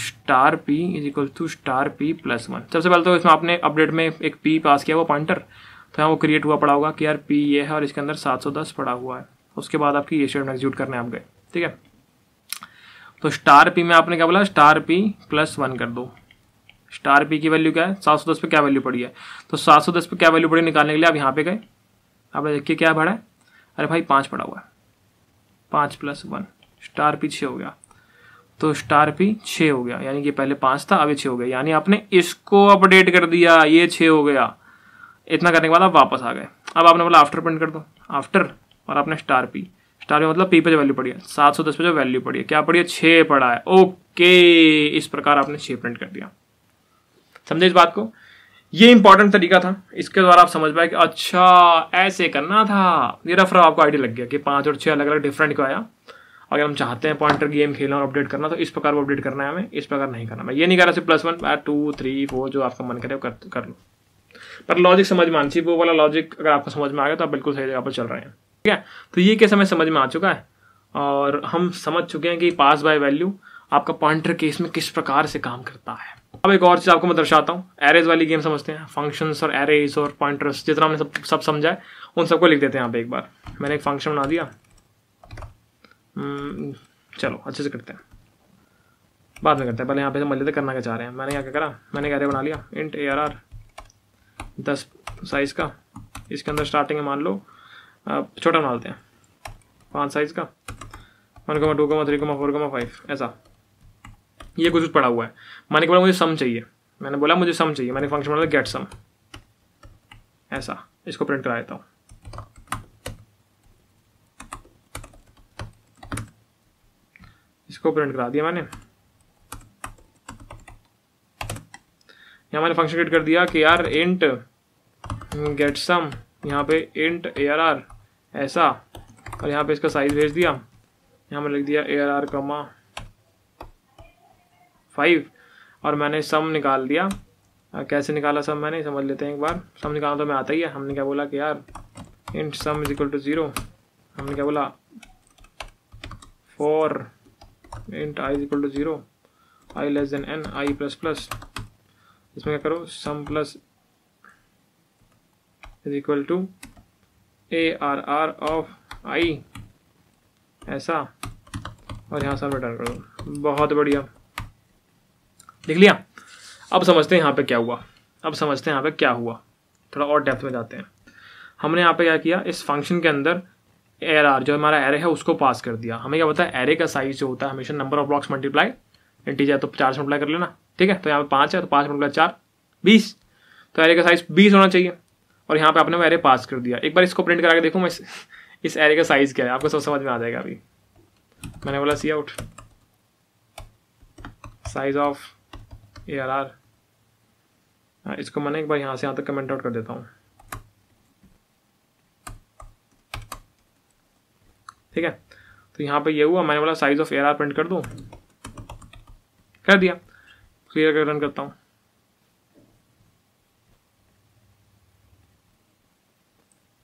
star P is equal to star P plus one सबसे पहले तो इसमें आपने अपडेट में एक पी पास किया वो पॉइंटर तो यहाँ वो क्रिएट हुआ पड़ा होगा कि यार पी ये है और इसके अंदर 710 पड़ा हुआ है उसके बाद आपकी ये शेड एग्जीक्यूट करने आप गए ठीक है तो स्टार पी में आपने क्या बोला स्टार पी प्लस वन कर दो स्टार पी की वैल्यू क्या है सात सौ दस पे क्या वैल्यू पड़ी है तो सात सौ दस पर क्या वैल्यू पड़ी निकालने के लिए आप यहाँ पे गए आपने देखिए क्या भाड़ा है अरे भाई पाँच पड़ा हुआ है पाँच प्लस वन स्टार पी छः हो गया तो स्टार पी छः हो गया यानी कि पहले पाँच था अभी छः हो गया यानी आपने इसको अपडेट कर दिया ये छः हो गया इतना करने के बाद आप वापस आ गए अब आपने बोला आफ्टर प्रिंट कर दो आफ्टर और आपने स्टार पी स्टार का मतलब पी पे जो वैल्यू पड़ी है सात सौ दस पे जो वैल्यू पड़ी है क्या पड़ी है छः पड़ा है ओके इस प्रकार आपने छः प्रिंट कर दिया समझे इस बात को ये इंपॉर्टेंट तरीका था इसके द्वारा आप समझ पाए कि अच्छा ऐसे करना था ये रफ रफ आपको आइडिया लग गया कि पाँच और छः अलग अलग डिफरेंट क्यों आया अगर हम चाहते हैं पॉइंटर गेम खेलना और अपडेट करना तो इस प्रकार को अपडेट करना है हमें इस प्रकार नहीं करना मैं ये नहीं कर रहा सिर्फ plus one two three four जो आपका मन करे कर, कर लो पर लॉजिक समझ में आनी चाहिए वो वाला लॉजिक अगर आपको समझ में आ गया तो आप बिल्कुल सही जगह पर चल रहे हैं ठीक है तो ये कैसे हमें समझ में आ चुका है और हम समझ चुके हैं कि पास बाय वैल्यू आपका पॉइंटर केस में किस प्रकार से काम करता है अब एक और चीज़ आपको मैं दर्शाता हूँ एरेज वाली गेम समझते हैं फंक्शंस और एरेज और पॉइंटर्स जितना हमने सब सब समझा है उन सबको लिख देते हैं यहाँ पे एक बार मैंने एक फंक्शन बना दिया हम्म, चलो अच्छे से करते हैं बाद में करते हैं पहले यहाँ पे मल्ले करना क्या चाह रहे हैं मैंने क्या क्या करा मैंने एरे बना लिया इंट ए आर आर दस साइज़ का इसके अंदर स्टार्टिंग है मान लो छोटा बना लेते हैं पाँच साइज़ का one comma two comma three comma four comma five ऐसा ये कुछ कुछ पड़ा हुआ है मैंने बोला मुझे सम चाहिए मैंने बोला मुझे सम चाहिए मैंने फंक्शन बनाया गेट सम ऐसा इसको प्रिंट करा देता हूँ इसको प्रिंट करा दिया मैंने यहाँ मैंने फंक्शन क्रिएट कर दिया कि यार इंट गेट सम यहाँ पे इंट ए आर आर ऐसा और यहाँ पे इसका साइज भेज दिया यहाँ पर लिख दिया A R R comma five और मैंने सम निकाल दिया आ, कैसे निकाला सम मैंने समझ लेते हैं एक बार सम निकालना तो मैं आता ही है हमने क्या बोला कि यार int sum is equal to zero हमने क्या बोला for int i is equal to zero i less than n i plus plus इसमें क्या करो sum plus is equal to A R R of i ऐसा और यहाँ सब रिटर्न कर दो बहुत बढ़िया लिख लिया अब समझते हैं यहाँ पे क्या हुआ अब समझते हैं यहाँ पे क्या हुआ थोड़ा और डेप्थ में जाते हैं हमने यहाँ पे क्या किया इस फंक्शन के अंदर एर आर जो हमारा एरे है उसको पास कर दिया हमें क्या पता है एरे का साइज जो होता है हमेशा number of blocks multiply integer तो चार से मल्टीप्लाई कर लेना ठीक है तो यहाँ पे पाँच है तो पाँच मल्टीप्लाई चार बीस तो एरे का साइज बीस होना चाहिए और यहाँ पे आपने वो एरे पास कर दिया एक बार इसको प्रिंट करा के देखूँ मैं इस, इस एरे का साइज़ क्या है आपको सब समझ में आ जाएगा अभी मैंने बोला C out size of A R R इसको मैंने एक बार यहाँ से यहाँ तक कमेंट आउट कर देता हूँ ठीक है तो यहाँ पे ये हुआ मैंने बोला size of A R R print कर दूँ कर दिया क्लियर कर रन करता हूँ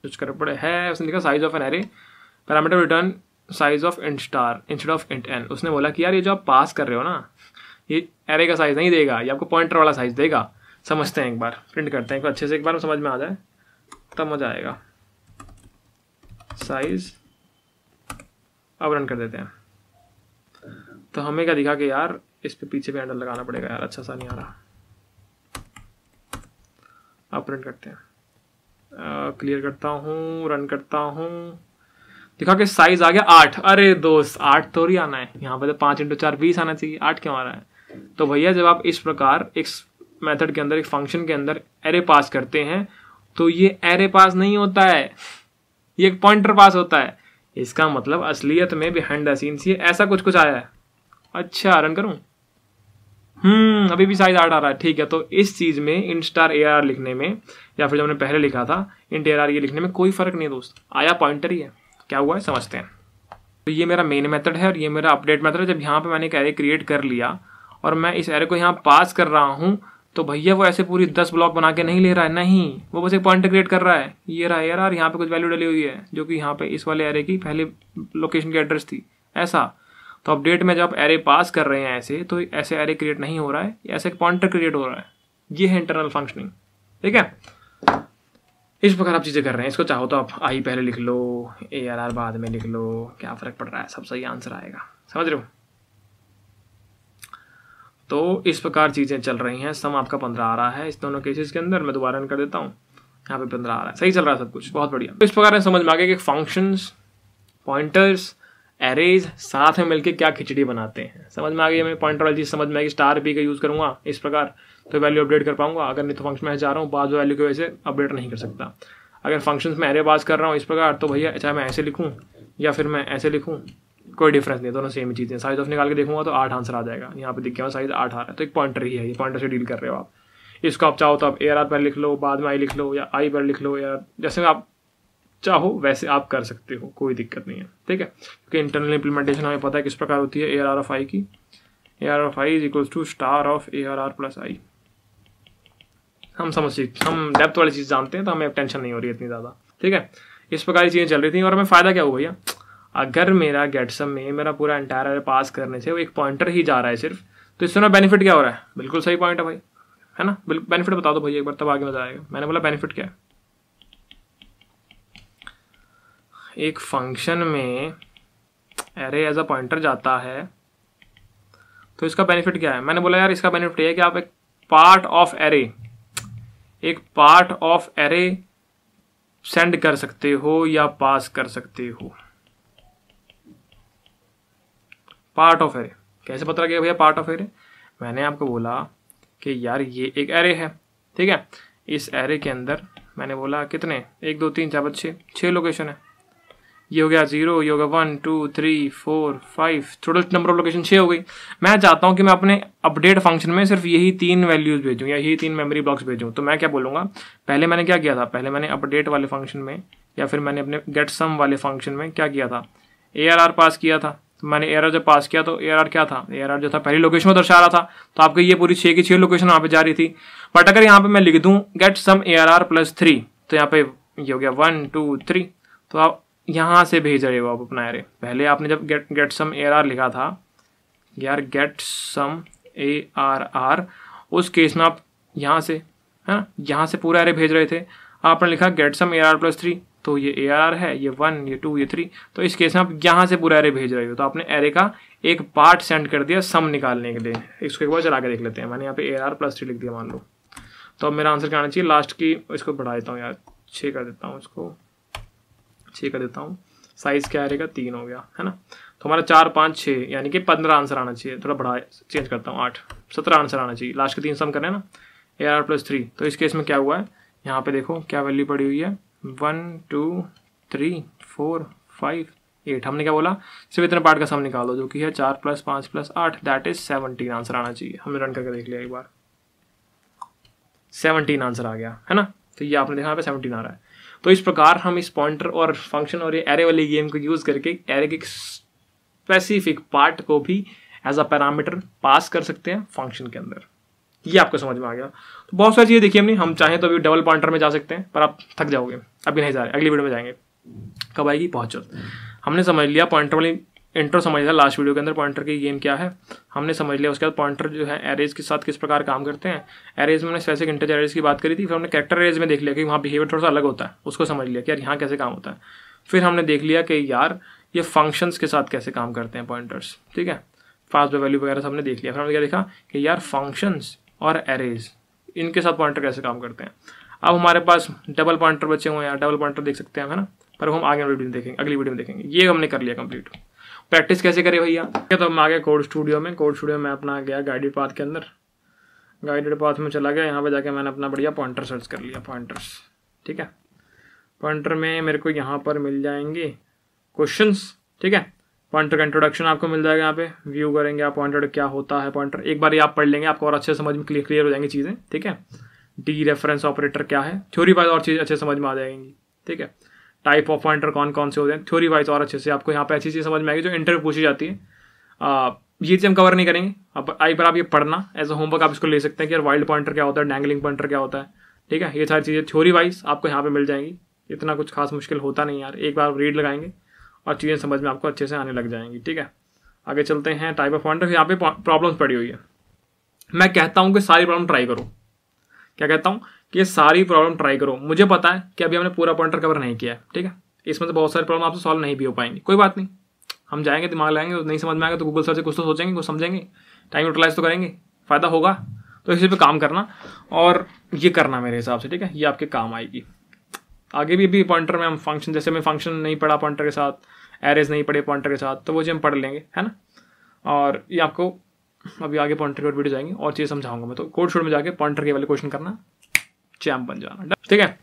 स्विच करना पड़े है उसने लिखा size of an array parameter return size of int star instead of int n उसने बोला कि यार ये जो आप पास कर रहे हो ना ये एरे का साइज़ नहीं देगा ये आपको पॉइंटर वाला साइज़ देगा समझते हैं एक बार प्रिंट करते हैं अच्छे से एक बार समझ में आ जाए तब मज़ा आएगा साइज़ अब रन कर देते हैं तो हमें क्या दिखा कि यार इस पे पीछे भी हैंडल लगाना पड़ेगा यार अच्छा सा नहीं आ रहा अब प्रिंट करते हैं क्लियर करता हूँ रन करता हूँ दिखा के साइज आ गया आठ अरे दोस्त आठ थोड़ी आना है यहाँ पर तो पाँच इंटू चार बीस आना चाहिए आठ क्यों आ रहा है तो भैया जब आप इस प्रकार एक मेथड के अंदर एक फंक्शन के अंदर एरे पास करते हैं तो ये एरे पास नहीं होता है ये एक पॉइंटर पास होता है इसका मतलब असलियत में बिहाइंड द सीन्स ये ऐसा कुछ कुछ आया है अच्छा रन करूँ हम्म अभी भी साइज आठ आ रहा है ठीक है तो इस चीज़ में इन स्टार ए आर लिखने में या फिर जो हमने पहले लिखा था इंट ए आर ये लिखने में कोई फ़र्क नहीं दोस्त आया पॉइंटर ही है क्या हुआ है समझते हैं तो ये मेरा मेन मेथड है और ये मेरा अपडेट मेथड है जब यहाँ पे मैंने एक एरे क्रिएट कर लिया और मैं इस एरे को यहाँ पास कर रहा हूँ तो भैया वो ऐसे पूरी दस ब्लॉक बना के नहीं ले रहा है नहीं वो बस एक पॉइंट क्रिएट कर रहा है ये रहा एयर और यहाँ पे कुछ वैल्यू डली हुई है जो कि यहाँ पे इस वाले एरे की पहले लोकेशन की एड्रेस थी ऐसा तो अपडेट में जब एरे पास कर रहे हैं ऐसे तो ऐसे एरे क्रिएट नहीं हो रहा है ऐसे पॉइंटर क्रिएट हो रहा है ये है इंटरनल फंक्शनिंग ठीक है इस प्रकार आप चीज़ें कर रहे हैं इसको चाहो तो आप आई पहले लिख लो ए आर आर बाद में लिख लो क्या फ़र्क पड़ रहा है सब सही आंसर आएगा समझ रहे हो तो इस प्रकार चीज़ें चल रही हैं सम आपका पंद्रह आ रहा है इस दोनों केसेस के अंदर मैं दोबारा कर देता हूँ यहाँ पे पंद्रह आ रहा है सही चल रहा है सब कुछ बहुत बढ़िया तो इस प्रकार समझ में आ गया कि फंक्शंस पॉइंटर्स एरेज साथ में मिलकर क्या खिचड़ी बनाते हैं समझ में आ गई हमें पॉइंट वाली चीज़ समझ में आएगी स्टार पी का यूज़ करूंगा इस प्रकार तो वैल्यू अपडेट कर पाऊंगा अगर नहीं तो फंक्शन में जा रहा हूँ बाद वैल्यू की वजह से अपडेट नहीं कर सकता अगर फंक्शन में एरे बाज कर रहा हूँ इस प्रकार तो भैया चाहे मैं ऐसे लिखूँ या फिर मैं ऐसे लिखूँ कोई डिफरेंस नहीं दोनों सेम चीज़ें साइज ऑफ निकाल के देखूंगा तो आठ आंसर आ जाएगा यहाँ पे देखिए साइज आठ आ रहा है तो एक पॉइंटर ही है ये पॉइंटर से डील कर रहे हो आप इसको आप चाहो तो आप ए आर आर पर लिख लो बाद में आई लिख लो या आई पर लिख लो या जैसे आप चाहो वैसे आप कर सकते हो कोई दिक्कत नहीं है ठीक है क्योंकि इंटरनल इंप्लीमेंटेशन हमें पता है किस प्रकार होती है ए आर ऑफ आई की A R of I is equals to star of A R R plus i हम समझ हम डेप्थ वाली चीज़ जानते हैं तो हमें टेंशन नहीं हो रही है इतनी ज़्यादा ठीक है इस प्रकार की चीज़ें चल रही थी और हमें फ़ायदा क्या हुआ भैया अगर मेरा गेटसम में मेरा पूरा एंटायर पास करने से वो एक पॉइंटर ही जा रहा है सिर्फ तो इससे ना बेनिफिट क्या हो रहा है बिल्कुल सही पॉइंट है भाई है ना बिल्कुल बेनिफिट बता दो भैया एक बार तब आगे मजा आएगा मैंने बोला बेनिफिट क्या है एक फंक्शन में एरे एज अ पॉइंटर जाता है तो इसका बेनिफिट क्या है मैंने बोला यार इसका बेनिफिट ये है कि आप एक पार्ट ऑफ एरे एक पार्ट ऑफ एरे सेंड कर सकते हो या पास कर सकते हो पार्ट ऑफ एरे कैसे पता लगेगा भैया पार्ट ऑफ एरे मैंने आपको बोला कि यार ये एक एरे है ठीक है इस एरे के अंदर मैंने बोला कितने एक दो तीन चार पाँच छः छः लोकेशन है ये हो गया जीरो ये हो गया one two three four five total number of location छः हो गई मैं चाहता हूँ कि मैं अपने अपडेट फंक्शन में सिर्फ यही तीन वैल्यूज भेजूँ या यही तीन मेमोरी ब्लॉक्स भेजूँ तो मैं क्या बोलूँगा पहले मैंने क्या किया था पहले मैंने अपडेट वाले फंक्शन में या फिर मैंने अपने गेट सम वाले फंक्शन में क्या किया था ए पास किया था तो मैंने एयर जब पास किया तो ए क्या था एयर जो था पहली लोकेशन में दर्शा रहा था तो आपके ये पूरी छः की छः लोकेशन वहाँ पे जा रही थी बट अगर यहाँ पे मैं लिख दूँ get sum A R R plus three तो यहाँ पे ये हो गया वन टू थ्री तो आप यहाँ से भेज रहे हो आप अपना एरे पहले आपने जब get get sum A R लिखा था यार get sum A R R उस केस में आप यहाँ से है ना यहाँ से पूरा एरे भेज रहे थे आपने लिखा get sum A R plus three तो ये ए आर है ये वन ये टू ये थ्री तो इस केस में आप यहाँ से पूरा एरे भेज रहे हो तो आपने एरे का एक पार्ट सेंड कर दिया सम निकालने के लिए इसको एक बार चला के देख लेते हैं मैंने यहाँ पे ए आर प्लस थ्री लिख दिया मान लो तो अब मेरा आंसर क्या आना चाहिए लास्ट की इसको बढ़ा देता हूँ यार छः कर देता हूँ इसको छः कर देता हूँ साइज़ क्या रहेगा तीन हो गया है ना तो हमारा चार पाँच छः यानी कि पंद्रह आंसर आना चाहिए थोड़ा बढ़ा चेंज करता हूँ आठ सत्रह आंसर आना चाहिए लास्ट के तीन सम करें ना ए आर प्लस थ्री तो इस केस में क्या हुआ है यहाँ पे देखो क्या वैल्यू पड़ी हुई है one two three four five eight हमने क्या बोला सिर्फ इतने पार्ट का सम निकालो जो कि है चार प्लस पाँच प्लस आठ दैट इज सेवनटीन आंसर आना चाहिए हमने रन करके देख लिया एक बार सेवनटीन आंसर आ गया है ना तो ये आपने देखा यहाँ पे सेवनटीन आ रहा है तो इस प्रकार हम इस पॉइंटर और फंक्शन और ये एरे वाली गेम को यूज़ करके एरे के स्पेसिफिक पार्ट को भी एज अ पैरामीटर पास कर सकते हैं फंक्शन के अंदर ये आपको समझ में आ गया तो बहुत सारी चीज़ें देखिए हमने हम चाहें तो अभी डबल पॉइंटर में जा सकते हैं पर आप थक जाओगे अभी नहीं जा रहे अगली वीडियो में जाएंगे कब आएगी बहुत जल्द हमने समझ लिया पॉइंटर वाली इंट्रो समझ लिया लास्ट वीडियो के अंदर पॉइंटर की गेम क्या है हमने समझ लिया उसके बाद पॉइंटर जो है एरेज के साथ किस प्रकार काम करते हैं एरेज में हमने स्पेसिफिक इंटेज एरेज की बात करी थी फिर हमने कैरेक्टर एरेज में देख लिया कि वहाँ बिहेवियर थोड़ा सा अलग होता है उसको समझ लिया कि यार यहाँ कैसे काम होता है फिर हमने देख लिया कि यार ये फंक्शंस के साथ कैसे काम करते हैं पॉइंटर्स ठीक है फास्ट वैल्यू वगैरह सबने देख लिया फिर हमने क्या देखा कि यार फंक्शंस और एरेज इनके साथ पॉइंटर कैसे काम करते हैं अब हमारे पास डबल पॉइंटर बचे हुए हैं यार डबल पॉइंटर देख सकते हैं है ना पर हम आगे वीडियो में देखेंगे अगली वीडियो में देखेंगे ये हमने कर लिया कंप्लीट प्रैक्टिस कैसे करें भैया तो हम आ गए कोड स्टूडियो में कोड स्टूडियो में अपना गया गाइडेड पाथ के अंदर गाइडेड पाथ में चला गया यहाँ पर जाके मैंने अपना बढ़िया पॉइंटर सर्च कर लिया पॉइंटर्स ठीक है पॉइंटर में मेरे को यहाँ पर मिल जाएंगे क्वेश्चन ठीक है पॉइंटर का इंट्रोडक्शन आपको मिल जाएगा यहाँ पे व्यू करेंगे आप पॉइंटर क्या होता है पॉइंटर एक बार ये आप पढ़ लेंगे आपको और अच्छे समझ में क्लियर हो जाएंगी चीज़ें ठीक है डी रेफरेंस ऑपरेटर क्या है थ्योरी वाइज और चीज़ अच्छे समझ में आ जाएंगी ठीक है टाइप ऑफ पॉइंटर कौन कौन से होते हैं थ्योरी वाइज और अच्छे से आपको यहाँ पे ऐसी चीज़ समझ में आएगी जो इंटरव्यू पूछी जाती है आ, ये चीज़ हम कवर नहीं करेंगे अब आई बार आप ये पढ़ना एज अ होमवर्क आप इसको ले सकते हैं कि यार वाइल्ड पॉइंटर क्या होता है डैंगलिंग पॉइंटर क्या होता है ठीक है ये सारी चीज़ें थ्योरी वाइज आपको यहाँ पर मिल जाएंगी इतना कुछ खास मुश्किल होता नहीं यार एक बार रीड लगाएंगे और चीज़ें समझ में आपको अच्छे से आने लग जाएंगी ठीक है आगे चलते हैं टाइप ऑफ पॉइंटर यहाँ पे प्रॉब्लम्स पड़ी हुई है मैं कहता हूँ कि सारी प्रॉब्लम ट्राई करो क्या कहता हूँ कि सारी प्रॉब्लम ट्राई करो मुझे पता है कि अभी हमने पूरा पॉइंटर कवर नहीं किया है ठीक है इसमें से तो बहुत सारी प्रॉब्लम आपसे सॉल्व नहीं भी हो पाएंगी कोई बात नहीं हम जाएंगे दिमाग लाएंगे तो नहीं समझ में आएगा तो गूगल सर से कुछ तो सोचेंगे कुछ समझेंगे टाइम यूटिलाइज तो करेंगे फ़ायदा होगा तो इसी पे काम करना और ये करना मेरे हिसाब से ठीक है ये आपके काम आएगी आगे भी अभी पॉइंटर में हम फंक्शन जैसे मैं फंक्शन नहीं पढ़ा पॉइंटर के साथ एरेज नहीं पढ़े पॉइंटर के साथ तो वो चीज़ हम पढ़ लेंगे है ना और ये आपको अभी आगे पॉइंटर के वीडियो जाएंगे और चीज़ समझाऊंगा मैं तो कोड शोड में जाके पॉइंटर के वाले क्वेश्चन करना चैम्प बन जाना ठीक है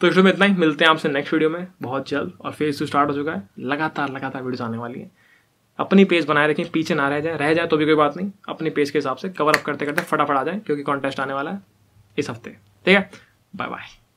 तो इस वीडियो में इतना ही मिलते हैं आपसे नेक्स्ट वीडियो में बहुत जल्द और फेज टू स्टार्ट हो चुका है लगातार लगातार वीडियोस आने वाली है अपनी पेज बनाए रखें पीछे ना रह जाए रह जाए तो भी कोई बात नहीं अपने पेज के हिसाब से कवर अप करते करते फटाफट आ जाए क्योंकि कॉन्टेस्ट आने वाला है इस हफ्ते ठीक है बाय बाय